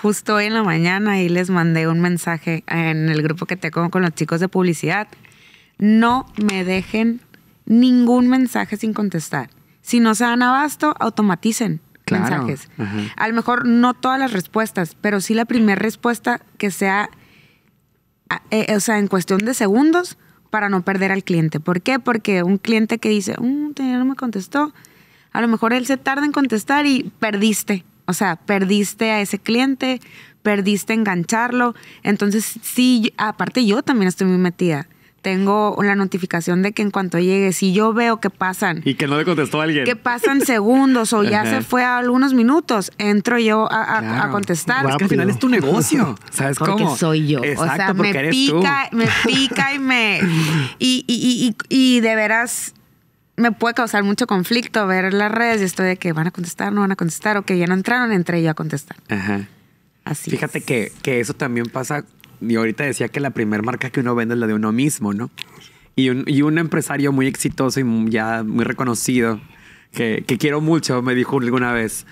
justo hoy en la mañana y les mandé un mensaje en el grupo que tengo con los chicos de publicidad. No me dejen ningún mensaje sin contestar. Si no se dan abasto, automaticen mensajes. A lo mejor no todas las respuestas, pero sí la primera respuesta que sea, eh, o sea, en cuestión de segundos, para no perder al cliente. ¿Por qué? Porque un cliente que dice, mm, no me contestó, a lo mejor él se tarda en contestar y perdiste. O sea, perdiste a ese cliente, perdiste engancharlo. Entonces, sí, aparte yo también estoy muy metida tengo la notificación de que en cuanto llegue, si yo veo que pasan... Y que no le contestó a alguien. Que pasan segundos o ya se fue a algunos minutos, entro yo a, contestar. es que al final es tu negocio, [LAUGHS] ¿sabes porque soy yo. o sea, me pica, me pica y me... [LAUGHS] y, de veras me puede causar mucho conflicto ver las redes y estoy de que van a contestar, no van a contestar, o que ya no entraron, entré yo a contestar. Ajá. Así Fíjate que, que eso también pasa y ahorita decía que la primer marca que uno vende es la de uno mismo, ¿no? Y un, y un empresario muy exitoso y ya muy reconocido, que, que, quiero mucho, me dijo alguna vez,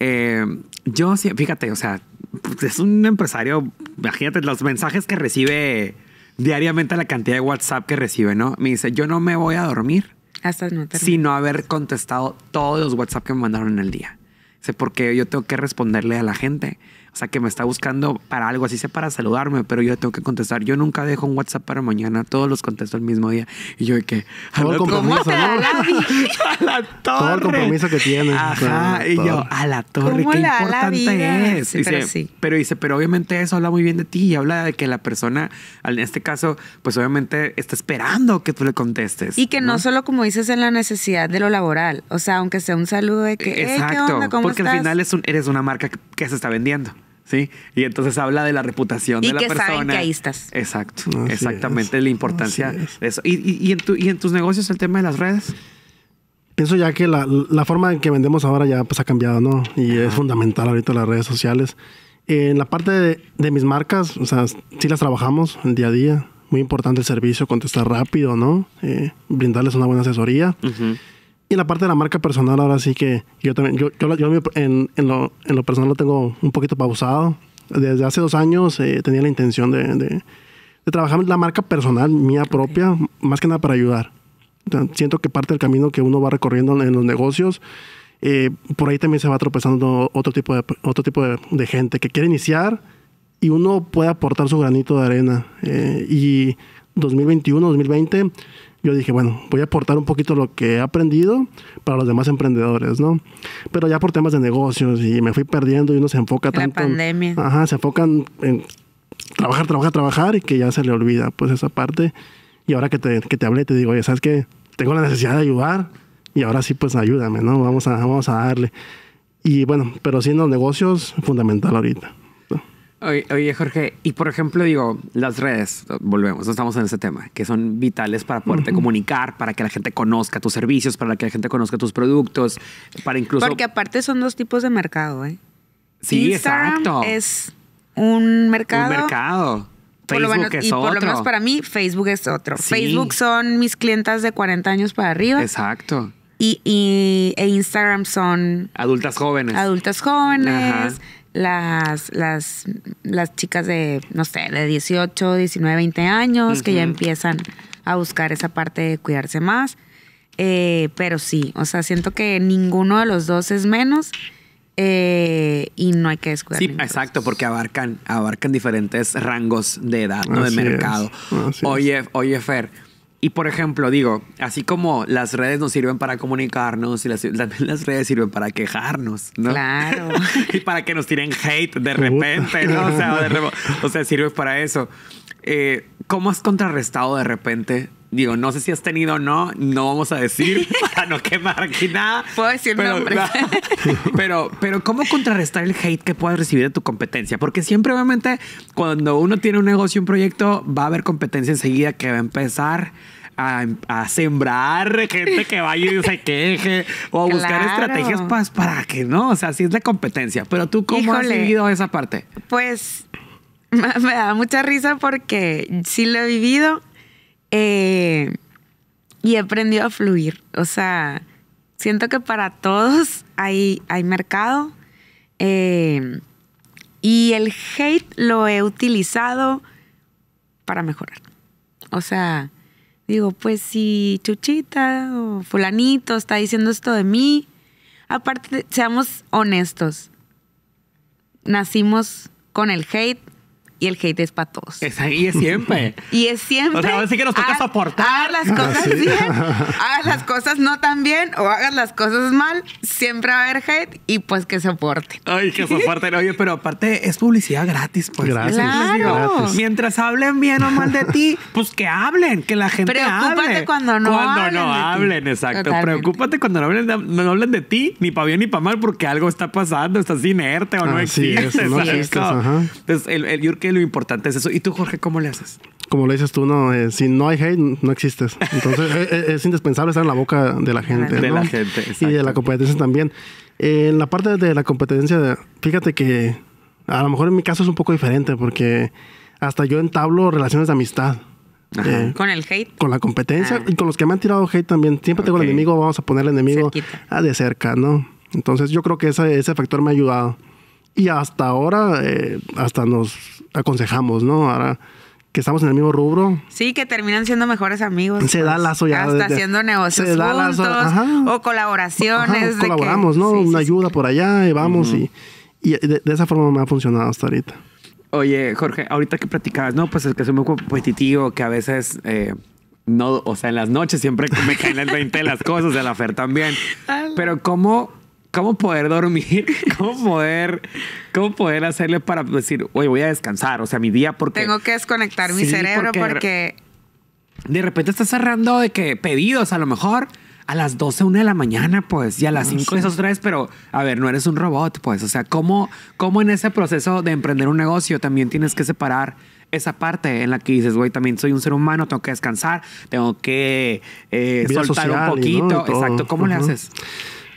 eh, yo, fíjate, o sea, pues, es un empresario, imagínate los mensajes que recibe diariamente, la cantidad de WhatsApp que recibe, ¿no? Me dice, yo no me voy a dormir Hasta no sino haber contestado todos los WhatsApp que me mandaron en el día. Dice, porque yo tengo que responderle a la gente. O sea, que me está buscando para algo, así sea para saludarme, pero yo tengo que contestar. Yo nunca dejo un WhatsApp para mañana, todos los contesto el mismo día. Y yo de que... Todo el compromiso, A la, torre. compromiso que tiene. y yo, a la torre, qué importante es. pero, dice, pero obviamente eso habla muy bien de ti y habla de que la persona, en este caso, pues obviamente está esperando que tú le contestes. Y que no, solo, como dices, en la necesidad de lo laboral. O sea, aunque sea un saludo de que, Exacto, porque al final es eres una marca que se está vendiendo. ¿sí? Y entonces habla de la reputación de la persona. Y que saben que ahí estás. Exacto, exactamente, la importancia de eso. ¿Y, y, en tu, ¿Y, tus negocios el tema de las redes? Pienso ya que la, forma en que vendemos ahora ya pues ha cambiado, ¿no? Y es fundamental ahorita las redes sociales. En la parte de, de, mis marcas, o sea, sí las trabajamos el día a día. Muy importante el servicio, contestar rápido, ¿no? Eh, brindarles una buena asesoría. Y la parte de la marca personal, ahora sí que yo también, yo, yo, en, en, lo, en, lo, personal lo tengo un poquito pausado. Desde hace dos años eh, tenía la intención de, de, de, trabajar la marca personal mía propia, más que nada para ayudar. Siento que parte del camino que uno va recorriendo en los negocios, eh, por ahí también se va tropezando otro tipo, de, otro tipo de, gente que quiere iniciar y uno puede aportar su granito de arena. Eh, y 2021, 2020 yo dije, bueno, voy a aportar un poquito lo que he aprendido para los demás emprendedores, ¿no? Pero ya por temas de negocios y me fui perdiendo y uno se enfoca La tanto. pandemia. Ajá, se enfocan en trabajar, trabajar, trabajar y que ya se le olvida, pues, esa parte. Y ahora que te, que te hablé, te digo, oye, ¿sabes qué? Tengo la necesidad de ayudar y ahora sí, pues, ayúdame, ¿no? Vamos a, vamos a darle. Y bueno, pero siendo los negocios, fundamental ahorita. Oye, Jorge, y por ejemplo, digo, las redes, volvemos, estamos en ese tema, que son vitales para poderte comunicar, para que la gente conozca tus servicios, para que la gente conozca tus productos, para incluso. Porque aparte son dos tipos de mercado, ¿eh? Sí, Instagram Es un mercado. Un mercado. Facebook lo es y por lo menos para mí, Facebook es otro. Facebook son mis clientas de 40 años para arriba. Exacto. Y, e Instagram son. Adultas jóvenes. Adultas jóvenes. Ajá las, las, las chicas de, no sé, de 18, 19, 20 años, que ya empiezan a buscar esa parte de cuidarse más. Eh, pero sí, o sea, siento que ninguno de los dos es menos. Eh, y no hay que descuidar. Sí, exacto, porque abarcan, abarcan diferentes rangos de edad, ¿no? de mercado. oye, oye, Fer, y por ejemplo, digo, así como las redes nos sirven para comunicarnos, y las, también las redes sirven para quejarnos, ¿no? Claro. [LAUGHS] y para que nos tiren hate de repente, ¿no? O sea, de, o sea sirve para eso. Eh, ¿Cómo has contrarrestado de repente digo, no sé si has tenido o no, no vamos a decir [LAUGHS] para no quemar aquí nada. Puedo decir [LAUGHS] pero, pero, ¿cómo contrarrestar el hate que puedas recibir de tu competencia? Porque siempre, obviamente, cuando uno tiene un negocio, un proyecto, va a haber competencia enseguida que va a empezar. A, sembrar gente que vaya y se queje o a buscar estrategias para, pues, para que no, o sea, si es la competencia. Pero tú, ¿cómo has vivido esa parte? Pues [LAUGHS] me da mucha risa porque sí lo he vivido eh, y he aprendido a fluir. O sea, siento que para todos hay, hay mercado. Eh, y el hate lo he utilizado para mejorar. O sea, digo, pues si Chuchita o fulanito está diciendo esto de mí, aparte, seamos honestos, nacimos con el hate y el hate es para todos. Es ahí, es siempre. [LAUGHS] y es siempre. O sea, que nos toca soportar. las ah, cosas bien, [LAUGHS] hagas las cosas no tan bien o hagas las cosas mal, siempre va a haber hate y pues que soporte. Ay, que soporte. Oye, pero aparte es publicidad gratis, pues. Claro. Mientras hablen bien o mal de [LAUGHS] ti, pues que hablen, que la gente Preocúpate cuando no hablen. Cuando no hablen, exacto. Preocúpate cuando no hablen, de, hablen de ti, ni para bien ni para mal, porque algo está pasando, estás inerte o no existe. Es, Entonces, el, el, lo importante es eso. ¿Y tú, Jorge, cómo le haces? Como le dices tú, no, eh, si no hay hate, no existes. Entonces [LAUGHS] e, e, es, indispensable estar en la boca de la gente. De la gente, Y de la competencia también. en la parte de la competencia, fíjate que a lo mejor en mi caso es un poco diferente porque hasta yo entablo relaciones de amistad. Eh, con el hate. Con la competencia ah. y con los que me han tirado hate también. Siempre tengo el enemigo, vamos a poner el enemigo ah, de cerca, ¿no? Entonces yo creo que ese, ese factor me ha ayudado. Y hasta ahora, eh, hasta nos aconsejamos, ¿no? Ahora que estamos en el mismo rubro. Sí, que terminan siendo mejores amigos. Se da pues, lazo ya. Hasta haciendo negocios se da juntos, o colaboraciones. colaboramos, ¿no? Una ayuda por allá y vamos. Y, de, esa forma me ha funcionado hasta ahorita. Oye, Jorge, ahorita que platicabas, ¿no? Pues el que soy muy competitivo, que a veces... Eh, no, o sea, en las noches siempre me caen las 20 las cosas, de la Fer también. [LAUGHS] Pero ¿cómo cómo poder dormir, [LAUGHS] cómo poder, cómo poder hacerle para decir, oye, voy a descansar, o sea, mi día porque... Tengo que desconectar mi cerebro porque, De repente estás cerrando de que pedidos a lo mejor a las 12, 1 de la mañana, pues, y a las 5 esas tres, pero a ver, no eres un robot, pues, o sea, ¿cómo, ¿cómo en ese proceso de emprender un negocio también tienes que separar esa parte en la que dices, güey, también soy un ser humano, tengo que descansar, tengo que eh, soltar un poquito, exacto, ¿cómo le haces?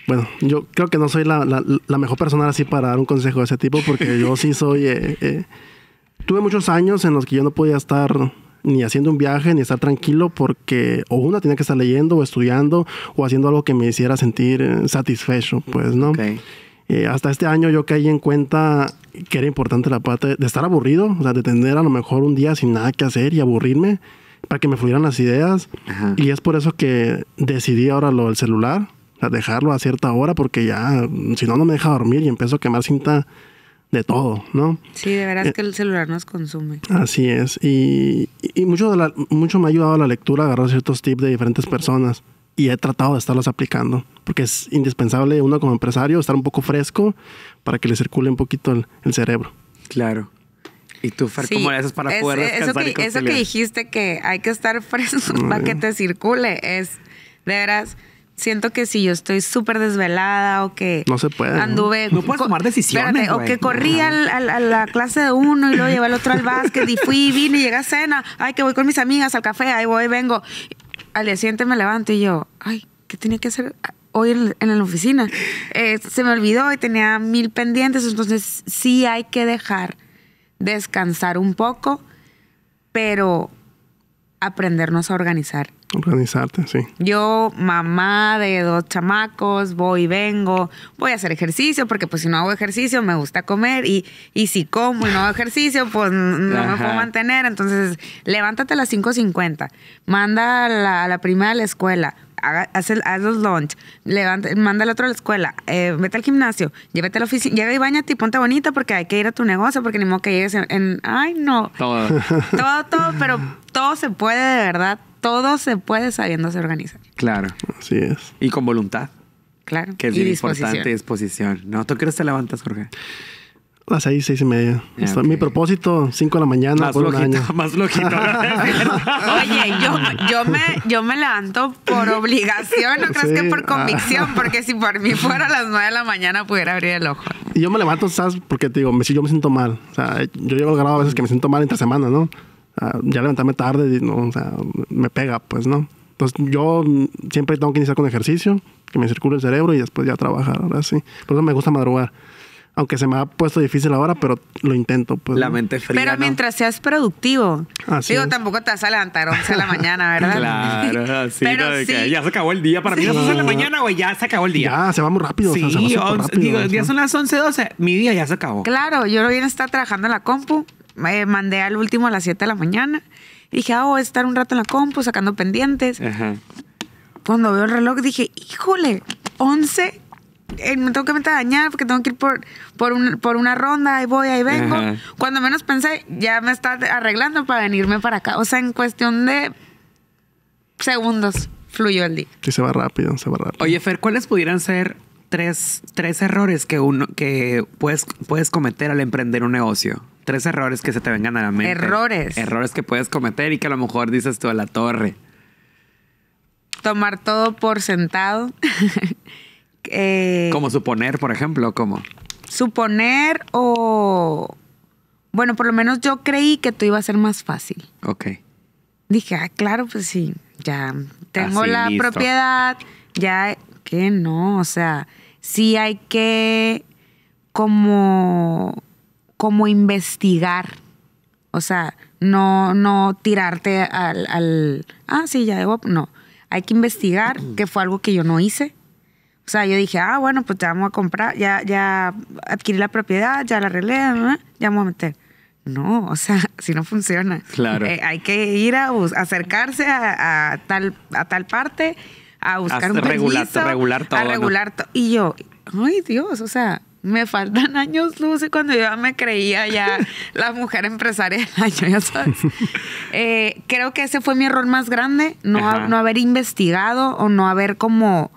Bueno, yo creo que no soy la, la, mejor persona así para dar un consejo de ese tipo, porque yo sí [LAUGHS] soy... Eh, eh, tuve muchos años en los que yo no podía estar ni haciendo un viaje, ni estar tranquilo, porque o uno tenía que estar leyendo, o estudiando, o haciendo algo que me hiciera sentir eh, satisfecho, pues, ¿no? hasta este año yo caí en cuenta que era importante la parte de estar aburrido, o sea, de tener a lo mejor un día sin nada que hacer y aburrirme para que me fluyeran las ideas. Y es por eso que decidí ahora lo del celular a dejarlo a cierta hora porque ya, mm, si no, no me deja dormir y empiezo a quemar cinta de todo, ¿no? Sí, de verdad eh, que el celular nos consume. Así es. Y, y mucho, de mucho me ha ayudado la lectura agarrar ciertos tips de diferentes personas y he tratado de estarlos aplicando, porque es indispensable uno como empresario estar un poco fresco para que le circule un poquito el, cerebro. Claro. ¿Y tú, Fer, cómo le haces para poder eso que, Eso que dijiste que hay que estar [LAUGHS] fresco para que te circule es, de veras siento que si yo estoy súper desvelada o que anduve no, puedo puedes tomar decisiones o que corrí a la clase de uno y luego llevé al otro al básquet y fui vine y llegué a cena ay que voy con mis amigas al café ahí voy vengo al día siguiente me levanto y yo ay qué tenía que hacer hoy en, la oficina eh, se me olvidó y tenía mil pendientes entonces sí hay que dejar descansar un poco pero aprendernos a organizar Organizarte, sí. Yo, mamá de dos chamacos, voy y vengo, voy a hacer ejercicio, porque pues si no hago ejercicio me gusta comer y, y si como y no hago ejercicio, pues no me puedo mantener. Entonces, levántate a las 5.50, manda a la, a la primera a la escuela, haga, haz, los lunch, levanta, manda al otro a la escuela, eh, vete al gimnasio, llévete a la oficina, llega y bañate y ponte bonita porque hay que ir a tu negocio, porque ni modo que llegues en, ay no. Todo. todo, todo, pero todo se puede de verdad todo se puede sabiendo se organiza. Claro. Así es. Y con voluntad. Claro. Que es importante, disposición. No, ¿tú qué te levantas, Jorge? Las seis, seis y media. Ah, mi propósito, cinco de la mañana. Más por más lojito. [LAUGHS] [LAUGHS] Oye, yo, me, yo me levanto por obligación, no crees que por ah. convicción, porque si por mí fuera las nueve de la mañana pudiera abrir el ojo. Y yo me levanto, ¿sabes? Porque te digo, si yo me siento mal. O sea, yo llego al a veces que me siento mal entre semanas, ¿no? Ah, ya levantarme tarde, ¿no? o sea, me pega, pues, ¿no? Entonces yo siempre tengo que iniciar con ejercicio, que me circule el cerebro y después ya trabajar, ahora sí. Por eso me gusta madrugar. Aunque se me ha puesto difícil ahora, pero lo intento. Pues, la mente fría. Pero mientras seas productivo. Así digo, tampoco te vas a levantar 11 de la mañana, ¿verdad? [LAUGHS] Claro, [LAUGHS] sí. pero sí. ya se acabó el día. Para mí, las 11 de la mañana, güey, ya se acabó el día. Ya, se va muy rápido. digo, ya son las 11, 12. Mi día ya se acabó. Claro, yo lo bien estar trabajando en la compu me mandé al último a las 7 de la mañana. dije, ah, voy a estar un rato en la compu sacando pendientes. Cuando veo el reloj dije, híjole, 11. Eh, me tengo que meter a dañar porque tengo que ir por, por, un, por una ronda, ahí voy, ahí vengo. Cuando menos pensé, ya me está arreglando para venirme para acá. O sea, en cuestión de segundos fluyó el día. Que se va rápido, se va rápido. Oye, Fer, ¿cuáles pudieran ser tres, errores que uno que puedes, puedes cometer al emprender un negocio. Tres errores que se te vengan a la mente. Errores. Errores que puedes cometer y que a lo mejor dices tú a la torre. Tomar todo por sentado. [LAUGHS] Eh, como suponer, por ejemplo, como. Suponer o. Bueno, por lo menos yo creí que tú iba a ser más fácil. Ok. Dije, ah, claro, pues sí, ya tengo la propiedad, ya ¿qué? no, o sea, sí hay que como, como investigar. O sea, no, no tirarte al, al, ah, sí, ya debo, no. Hay que investigar, que fue algo que yo no hice. O sea, yo dije, ah, bueno, pues ya vamos a comprar, ya, ya adquirí la propiedad, ya la arreglé, ya vamos a meter. No, o sea, [LAUGHS] si no funciona. Claro. Eh, hay que ir a acercarse a, tal, a tal parte a buscar un regular, regular todo, a regular todo. Y yo, ay Dios, o sea, me faltan [LAUGHS] años luz y cuando yo me creía ya [LAUGHS] la mujer empresaria del año, ya sabes. Eh, creo que ese fue mi error más grande, no, no haber investigado o no haber como...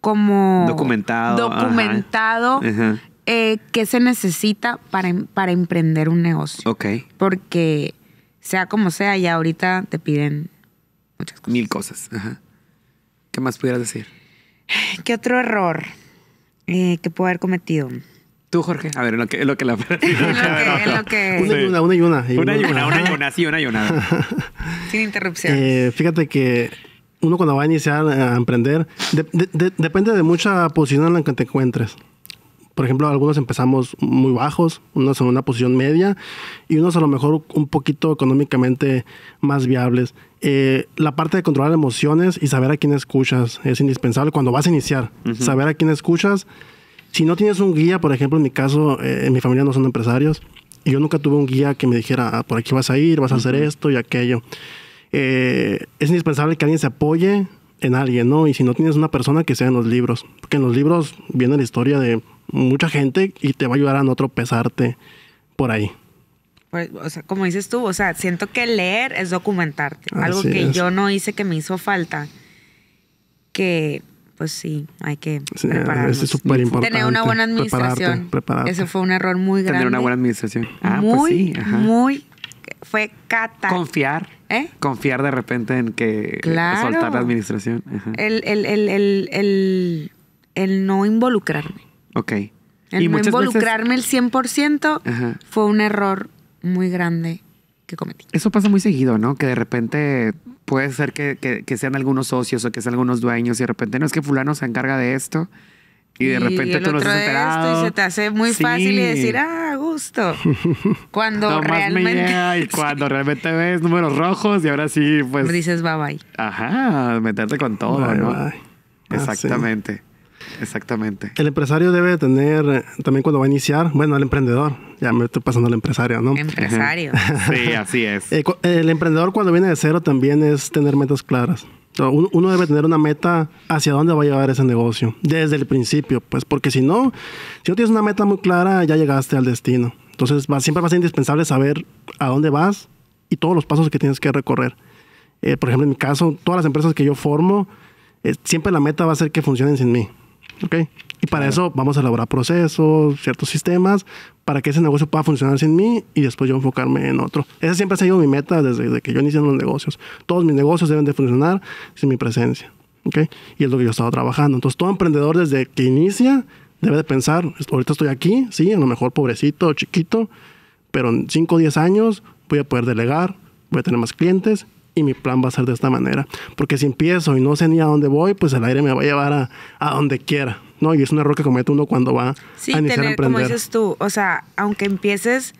como documentado. Documentado. Eh, qué se necesita para, em, para emprender un negocio. Ok. Porque sea como sea, ya ahorita te piden muchas cosas. Mil cosas. Ajá. ¿Qué más pudieras decir? ¿Qué otro error eh, que puedo haber cometido? Tú, Jorge. A ver, en lo que, lo que la. Una [LAUGHS] y una, y una. Una y una, una y una, sí, una y una. [LAUGHS] Sin interrupción. Eh, fíjate que uno cuando va a iniciar a emprender, depende de mucha posición en la que te encuentres por ejemplo, algunos empezamos muy bajos, unos en una posición media y unos a lo mejor un poquito económicamente más viables. Eh, la parte de controlar emociones y saber a quién escuchas es indispensable cuando vas a iniciar. Saber a quién escuchas. Si no tienes un guía, por ejemplo, en mi caso, eh, en mi familia no son empresarios y yo nunca tuve un guía que me dijera, ah, por aquí vas a ir, vas a hacer esto y aquello. Eh, es indispensable que alguien se apoye en alguien, ¿no? Y si no tienes una persona que sea en los libros, porque en los libros viene la historia de mucha gente y te va a ayudar a no tropezarte por ahí. Pues, o sea, como dices tú, o sea, siento que leer es documentarte. algo que yo no hice que me hizo falta. Que, pues sí, hay que prepararnos. Tener una buena administración. Ese fue un error muy grande. Tener una buena administración. Ah, pues muy, muy. Fue cata. Confiar. ¿Eh? Confiar de repente en que claro. soltar la administración. El, el, el, el, el no involucrarme. Ok. y no involucrarme el 100% fue un error muy grande que cometí. Eso pasa muy seguido, ¿no? Que de repente puede ser que, sean algunos socios o que sean algunos dueños y de repente no es que fulano se encarga de esto y de repente tú lo estás y se te hace muy fácil y decir, ah, gusto. [LAUGHS] Cuando realmente... y cuando [LAUGHS] realmente ves números rojos y ahora sí, pues... Dices bye bye. Ajá, meterte con todo, ¿no? Ah, Exactamente. Exactamente. El empresario debe tener, eh, también cuando va a iniciar, bueno, el emprendedor, ya me estoy pasando al empresario, ¿no? Empresario. [LAUGHS] sí, así es. Eh, el emprendedor cuando viene de cero también es tener metas claras. Uno debe tener una meta hacia dónde va a llevar ese negocio, desde el principio, pues porque si no, si no tienes una meta muy clara, ya llegaste al destino. Entonces siempre va a ser indispensable saber a dónde vas y todos los pasos que tienes que recorrer. Eh, por ejemplo, en mi caso, todas las empresas que yo formo, siempre la meta va a ser que funcionen sin mí. Y para eso vamos a elaborar procesos, ciertos sistemas, para que ese negocio pueda funcionar sin mí y después yo enfocarme en otro. Esa siempre ha sido mi meta desde, que yo inicié en los negocios. Todos mis negocios deben de funcionar sin mi presencia. Y es lo que yo he estado trabajando. Entonces, todo emprendedor desde que inicia debe de pensar, ahorita estoy aquí, sí, a lo mejor pobrecito, chiquito, pero en 5 o 10 años voy a poder delegar, voy a tener más clientes y mi plan va a ser de esta manera. Porque si empiezo y no sé ni a dónde voy, pues el aire me va a llevar a, donde quiera, ¿no? Y es un error que comete uno cuando va a iniciar a emprender. como dices tú, o sea, aunque empieces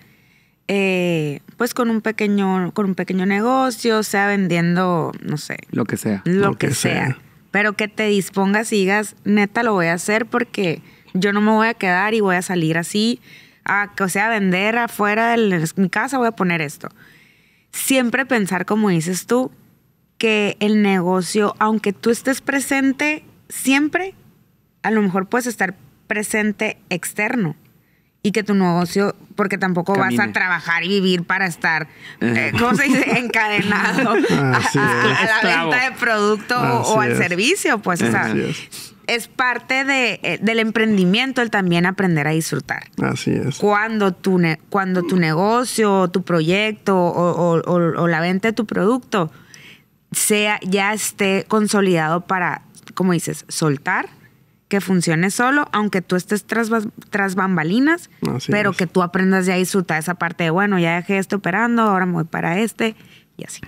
eh, pues con un pequeño con un pequeño negocio, sea vendiendo, no sé, lo que sea. Lo, que, sea. Pero que te dispongas y digas, neta lo voy a hacer porque yo no me voy a quedar y voy a salir así, a, ah, o sea, vender afuera de mi casa voy a poner esto siempre pensar, como dices tú, que el negocio, aunque tú estés presente siempre, a lo mejor puedes estar presente externo y que tu negocio, porque tampoco vas a trabajar y vivir para estar, eh, ¿cómo se dice?, [LAUGHS] encadenado ah, a, la venta de producto o, al servicio, pues, es parte de, eh, del emprendimiento el también aprender a disfrutar. Así es. Cuando tu, cuando tu negocio, tu proyecto o, la venta de tu producto sea, ya esté consolidado para, como dices, soltar, que funcione solo, aunque tú estés tras, bambalinas, pero que tú aprendas ya a disfrutar esa parte de, bueno, ya dejé esto operando, ahora me voy para este y así.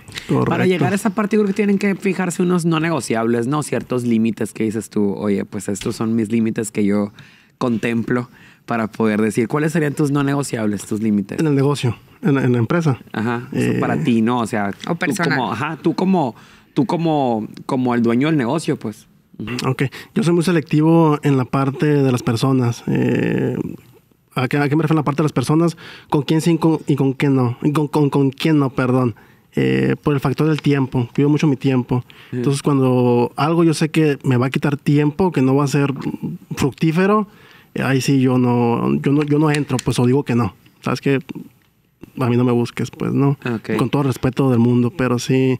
Para llegar a esa parte, creo que tienen que fijarse unos no negociables, ¿no? Ciertos límites que dices tú, oye, pues estos son mis límites que yo contemplo para poder decir cuáles serían tus no negociables, tus límites. En el negocio, en la, empresa. Ajá. Eso eh, para ti, ¿no? O sea, tú como, ajá, tú como, tú como, el dueño del negocio, pues. Ok, yo soy muy selectivo en la parte de las personas. Eh, ¿a, qué, me refiero en la parte de las personas? ¿Con quién sí y con, quién no? con, con quién no, perdón. Eh, por el factor del tiempo. Cuido mucho mi tiempo. Entonces, cuando algo yo sé que me va a quitar tiempo, que no va a ser fructífero, ahí sí yo no, yo no, yo no entro, pues o digo que no. Sabes que a mí no me busques, pues no. Con todo respeto del mundo, pero sí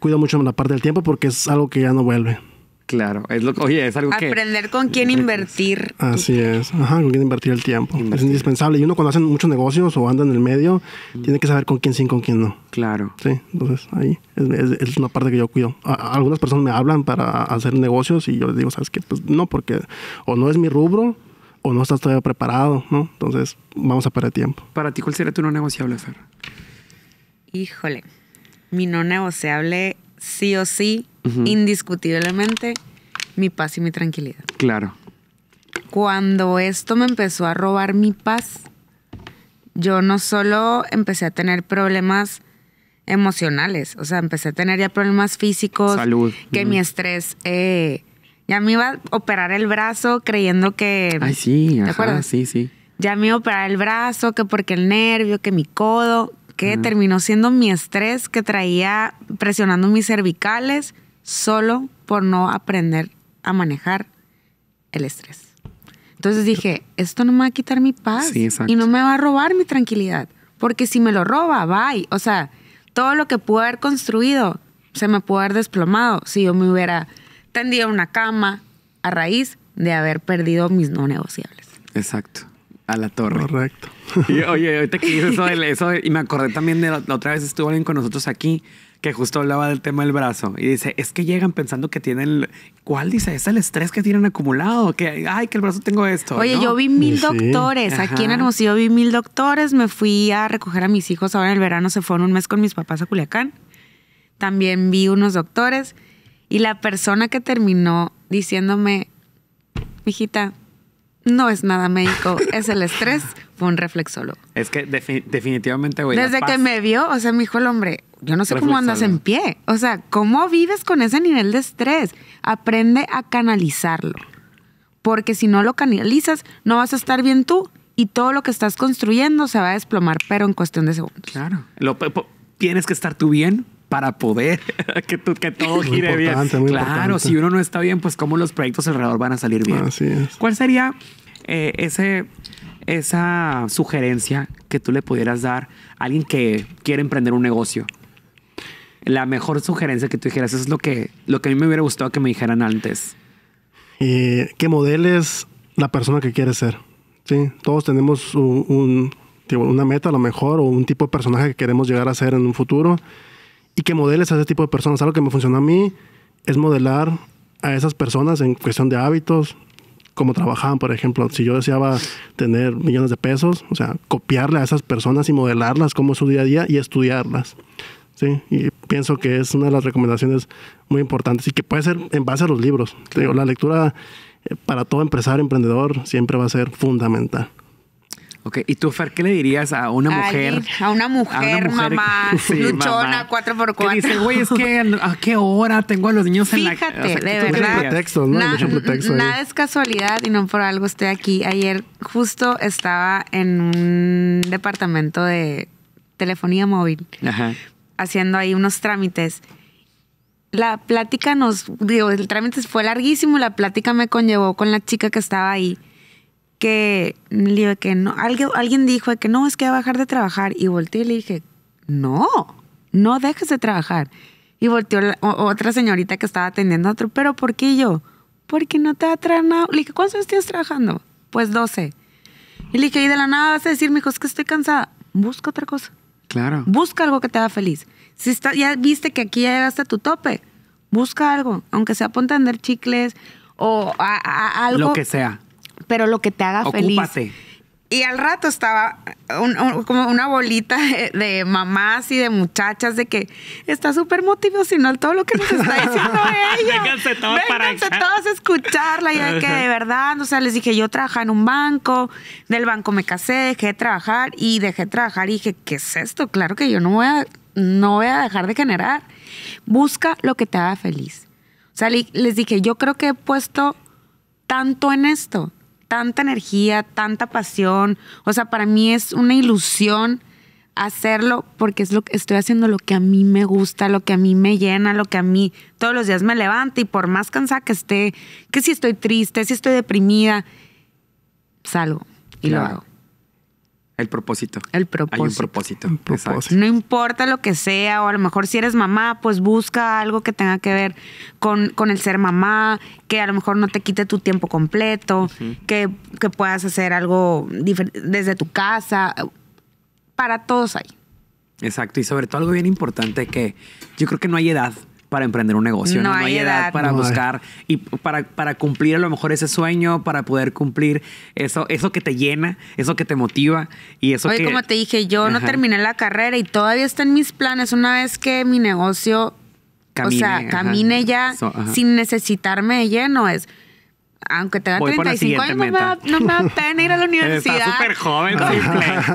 cuido mucho la parte del tiempo porque es algo que ya no vuelve. Claro, es lo, oye, es algo que... Aprender con quién invertir. Así es, ajá, con quién invertir el tiempo. Es indispensable. Y uno cuando hace muchos negocios o anda en el medio, tiene que saber con quién sí y con quién no. Claro. Sí, entonces ahí es, una parte que yo cuido. algunas personas me hablan para hacer negocios y yo les digo, ¿sabes qué? Pues no, porque o no es mi rubro o no estás todavía preparado, ¿no? Entonces vamos a perder tiempo. Para ti, ¿cuál sería tu no negociable, Fer? Híjole, mi no negociable sí o sí indiscutiblemente mi paz y mi tranquilidad. Claro. Cuando esto me empezó a robar mi paz, yo no solo empecé a tener problemas emocionales, o sea, empecé a tener ya problemas físicos, Salud. que mi estrés, eh, ya me iba a operar el brazo creyendo que... Ay, sí, sí, sí. Ya me iba a operar el brazo, que porque el nervio, que mi codo, que terminó siendo mi estrés que traía presionando mis cervicales solo por no aprender a manejar el estrés. Entonces dije, esto no me va a quitar mi paz y no me va a robar mi tranquilidad, porque si me lo roba, bye. O sea, todo lo que pude haber construido se me pudo haber desplomado si yo me hubiera tendido una cama a raíz de haber perdido mis no negociables. Exacto. A la torre. Correcto. Y, oye, ahorita que dices eso, [LAUGHS] y me acordé también de la otra vez estuvo alguien con nosotros aquí que justo hablaba del tema del brazo y dice, es que llegan pensando que tienen, ¿cuál dice? Es el estrés que tienen acumulado, que, ay, que el brazo tengo esto. Oye, yo vi mil doctores, aquí en Hermosillo vi mil doctores, me fui a recoger a mis hijos, ahora en el verano se fueron un mes con mis papás a Culiacán, también vi unos doctores y la persona que terminó diciéndome, hijita no es nada médico, es el estrés fue un reflexólogo. Es que definitivamente, güey. Desde que me vio, o sea, me dijo el hombre, yo no sé cómo andas en pie. O sea, ¿cómo vives con ese nivel de estrés? Aprende a canalizarlo. Porque si no lo canalizas, no vas a estar bien tú y todo lo que estás construyendo se va a desplomar, pero en cuestión de segundos. Claro. tienes que estar tú bien para poder [LAUGHS] que, todo gire bien. claro, si uno no está bien, pues cómo los proyectos alrededor van a salir bien. ¿Cuál sería eh, ese esa sugerencia que tú le pudieras dar a alguien que quiere emprender un negocio? La mejor sugerencia que tú dijeras, eso es lo que, lo que a mí me hubiera gustado que me dijeran antes. que modeles la persona que quieres ser. ¿sí? Todos tenemos un, una meta a lo mejor o un tipo de personaje que queremos llegar a ser en un futuro y que modeles a ese tipo de personas. Algo que me funcionó a mí es modelar a esas personas en cuestión de hábitos, cómo trabajaban, por ejemplo, si yo deseaba tener millones de pesos, o sea, copiarle a esas personas y modelarlas como su día a día y estudiarlas. Sí, y pienso que es una de las recomendaciones muy importantes y que puede ser en base a los libros. la lectura eh, para todo empresario, emprendedor, siempre va a ser fundamental. Ok, ¿y tú, Fer, qué le dirías a una mujer? a una mujer, mamá, [LAUGHS] luchona, 4x4. Que dice, güey, es que [LAUGHS] a qué hora tengo a los niños en la... Fíjate, de verdad. nada es casualidad y no por algo estoy aquí. Ayer justo estaba en un departamento de telefonía móvil haciendo ahí unos trámites. La plática nos... Digo, el trámite fue larguísimo, la plática me conllevó con la chica que estaba ahí que que no, alguien, alguien dijo que no, es que voy a dejar de trabajar. Y volteé y le dije, no, no dejes de trabajar. Y volteó otra señorita que estaba atendiendo a otro, pero ¿por qué yo? Porque no te va a nada. Le dije, ¿cuántos años estás trabajando? Pues 12. Y le dije, y de la nada vas a decir, mijo, es que estoy cansada. Busca otra cosa. Claro. Busca algo que te haga feliz. Si está, ya viste que aquí ya llegaste a tu tope, busca algo, aunque sea ponte a vender chicles o algo. Lo que sea pero lo que te haga feliz. Y al rato estaba como una bolita de, mamás y de muchachas de que está súper sino todo lo que nos está diciendo [LAUGHS] ella. Vénganse todos todos a escucharla. Y de que de verdad, o sea, les dije, yo trabajaba en un banco, del banco me casé, dejé de trabajar y dejé de trabajar. Y dije, ¿qué es esto? Claro que yo no voy a, no voy a dejar de generar. Busca lo que te haga feliz. O sea, les dije, yo creo que he puesto tanto en esto tanta energía, tanta pasión. O sea, para mí es una ilusión hacerlo porque es lo que estoy haciendo lo que a mí me gusta, lo que a mí me llena, lo que a mí todos los días me levanta y por más cansada que esté, que si estoy triste, si estoy deprimida, salgo y lo hago. El propósito. El propósito. Hay un propósito. No importa lo que sea, o a lo mejor si eres mamá, pues busca algo que tenga que ver con, el ser mamá, que a lo mejor no te quite tu tiempo completo, que, que, puedas hacer algo desde tu casa. Para todos hay. Exacto, y sobre todo algo bien importante que yo creo que no hay edad para emprender un negocio, no, hay edad, para buscar y para, para cumplir a lo mejor ese sueño, para poder cumplir eso, eso que te llena, eso que te motiva y eso como te dije, yo no terminé la carrera y todavía está en mis planes una vez que mi negocio Camine, camine ya sin necesitarme de lleno. Es, aunque tenga Voy 35 años, no me, da, no me, [LAUGHS] pena ir a la universidad. Está súper joven,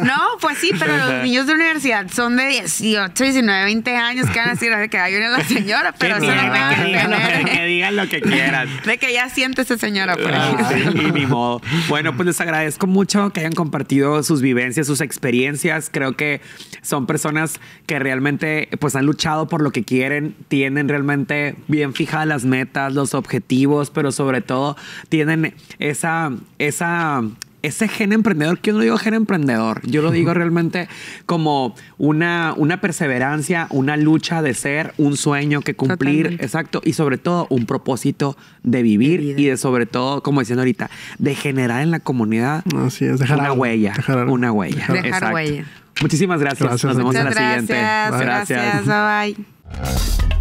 No, pues sí, pero los niños de universidad son de 18, 19, 20 años que van a decir que hay una la señora, pero eso no me que, digan lo que, digan lo que quieran. [LAUGHS] De que ya siente esa señora por ahí. ni modo. Bueno, pues les agradezco mucho que hayan compartido sus vivencias, sus experiencias. Creo que son personas que realmente pues han luchado por lo que quieren, tienen realmente bien fijadas las metas, los objetivos, pero sobre todo tienen esa, esa, ese gen emprendedor, que yo no digo gen emprendedor, yo lo digo realmente como una, una perseverancia, una lucha de ser, un sueño que cumplir, exacto, y sobre todo un propósito de vivir y de sobre todo, como diciendo ahorita, de generar en la comunidad una huella, una huella. Muchísimas gracias. Nos vemos en la siguiente. Gracias. bye.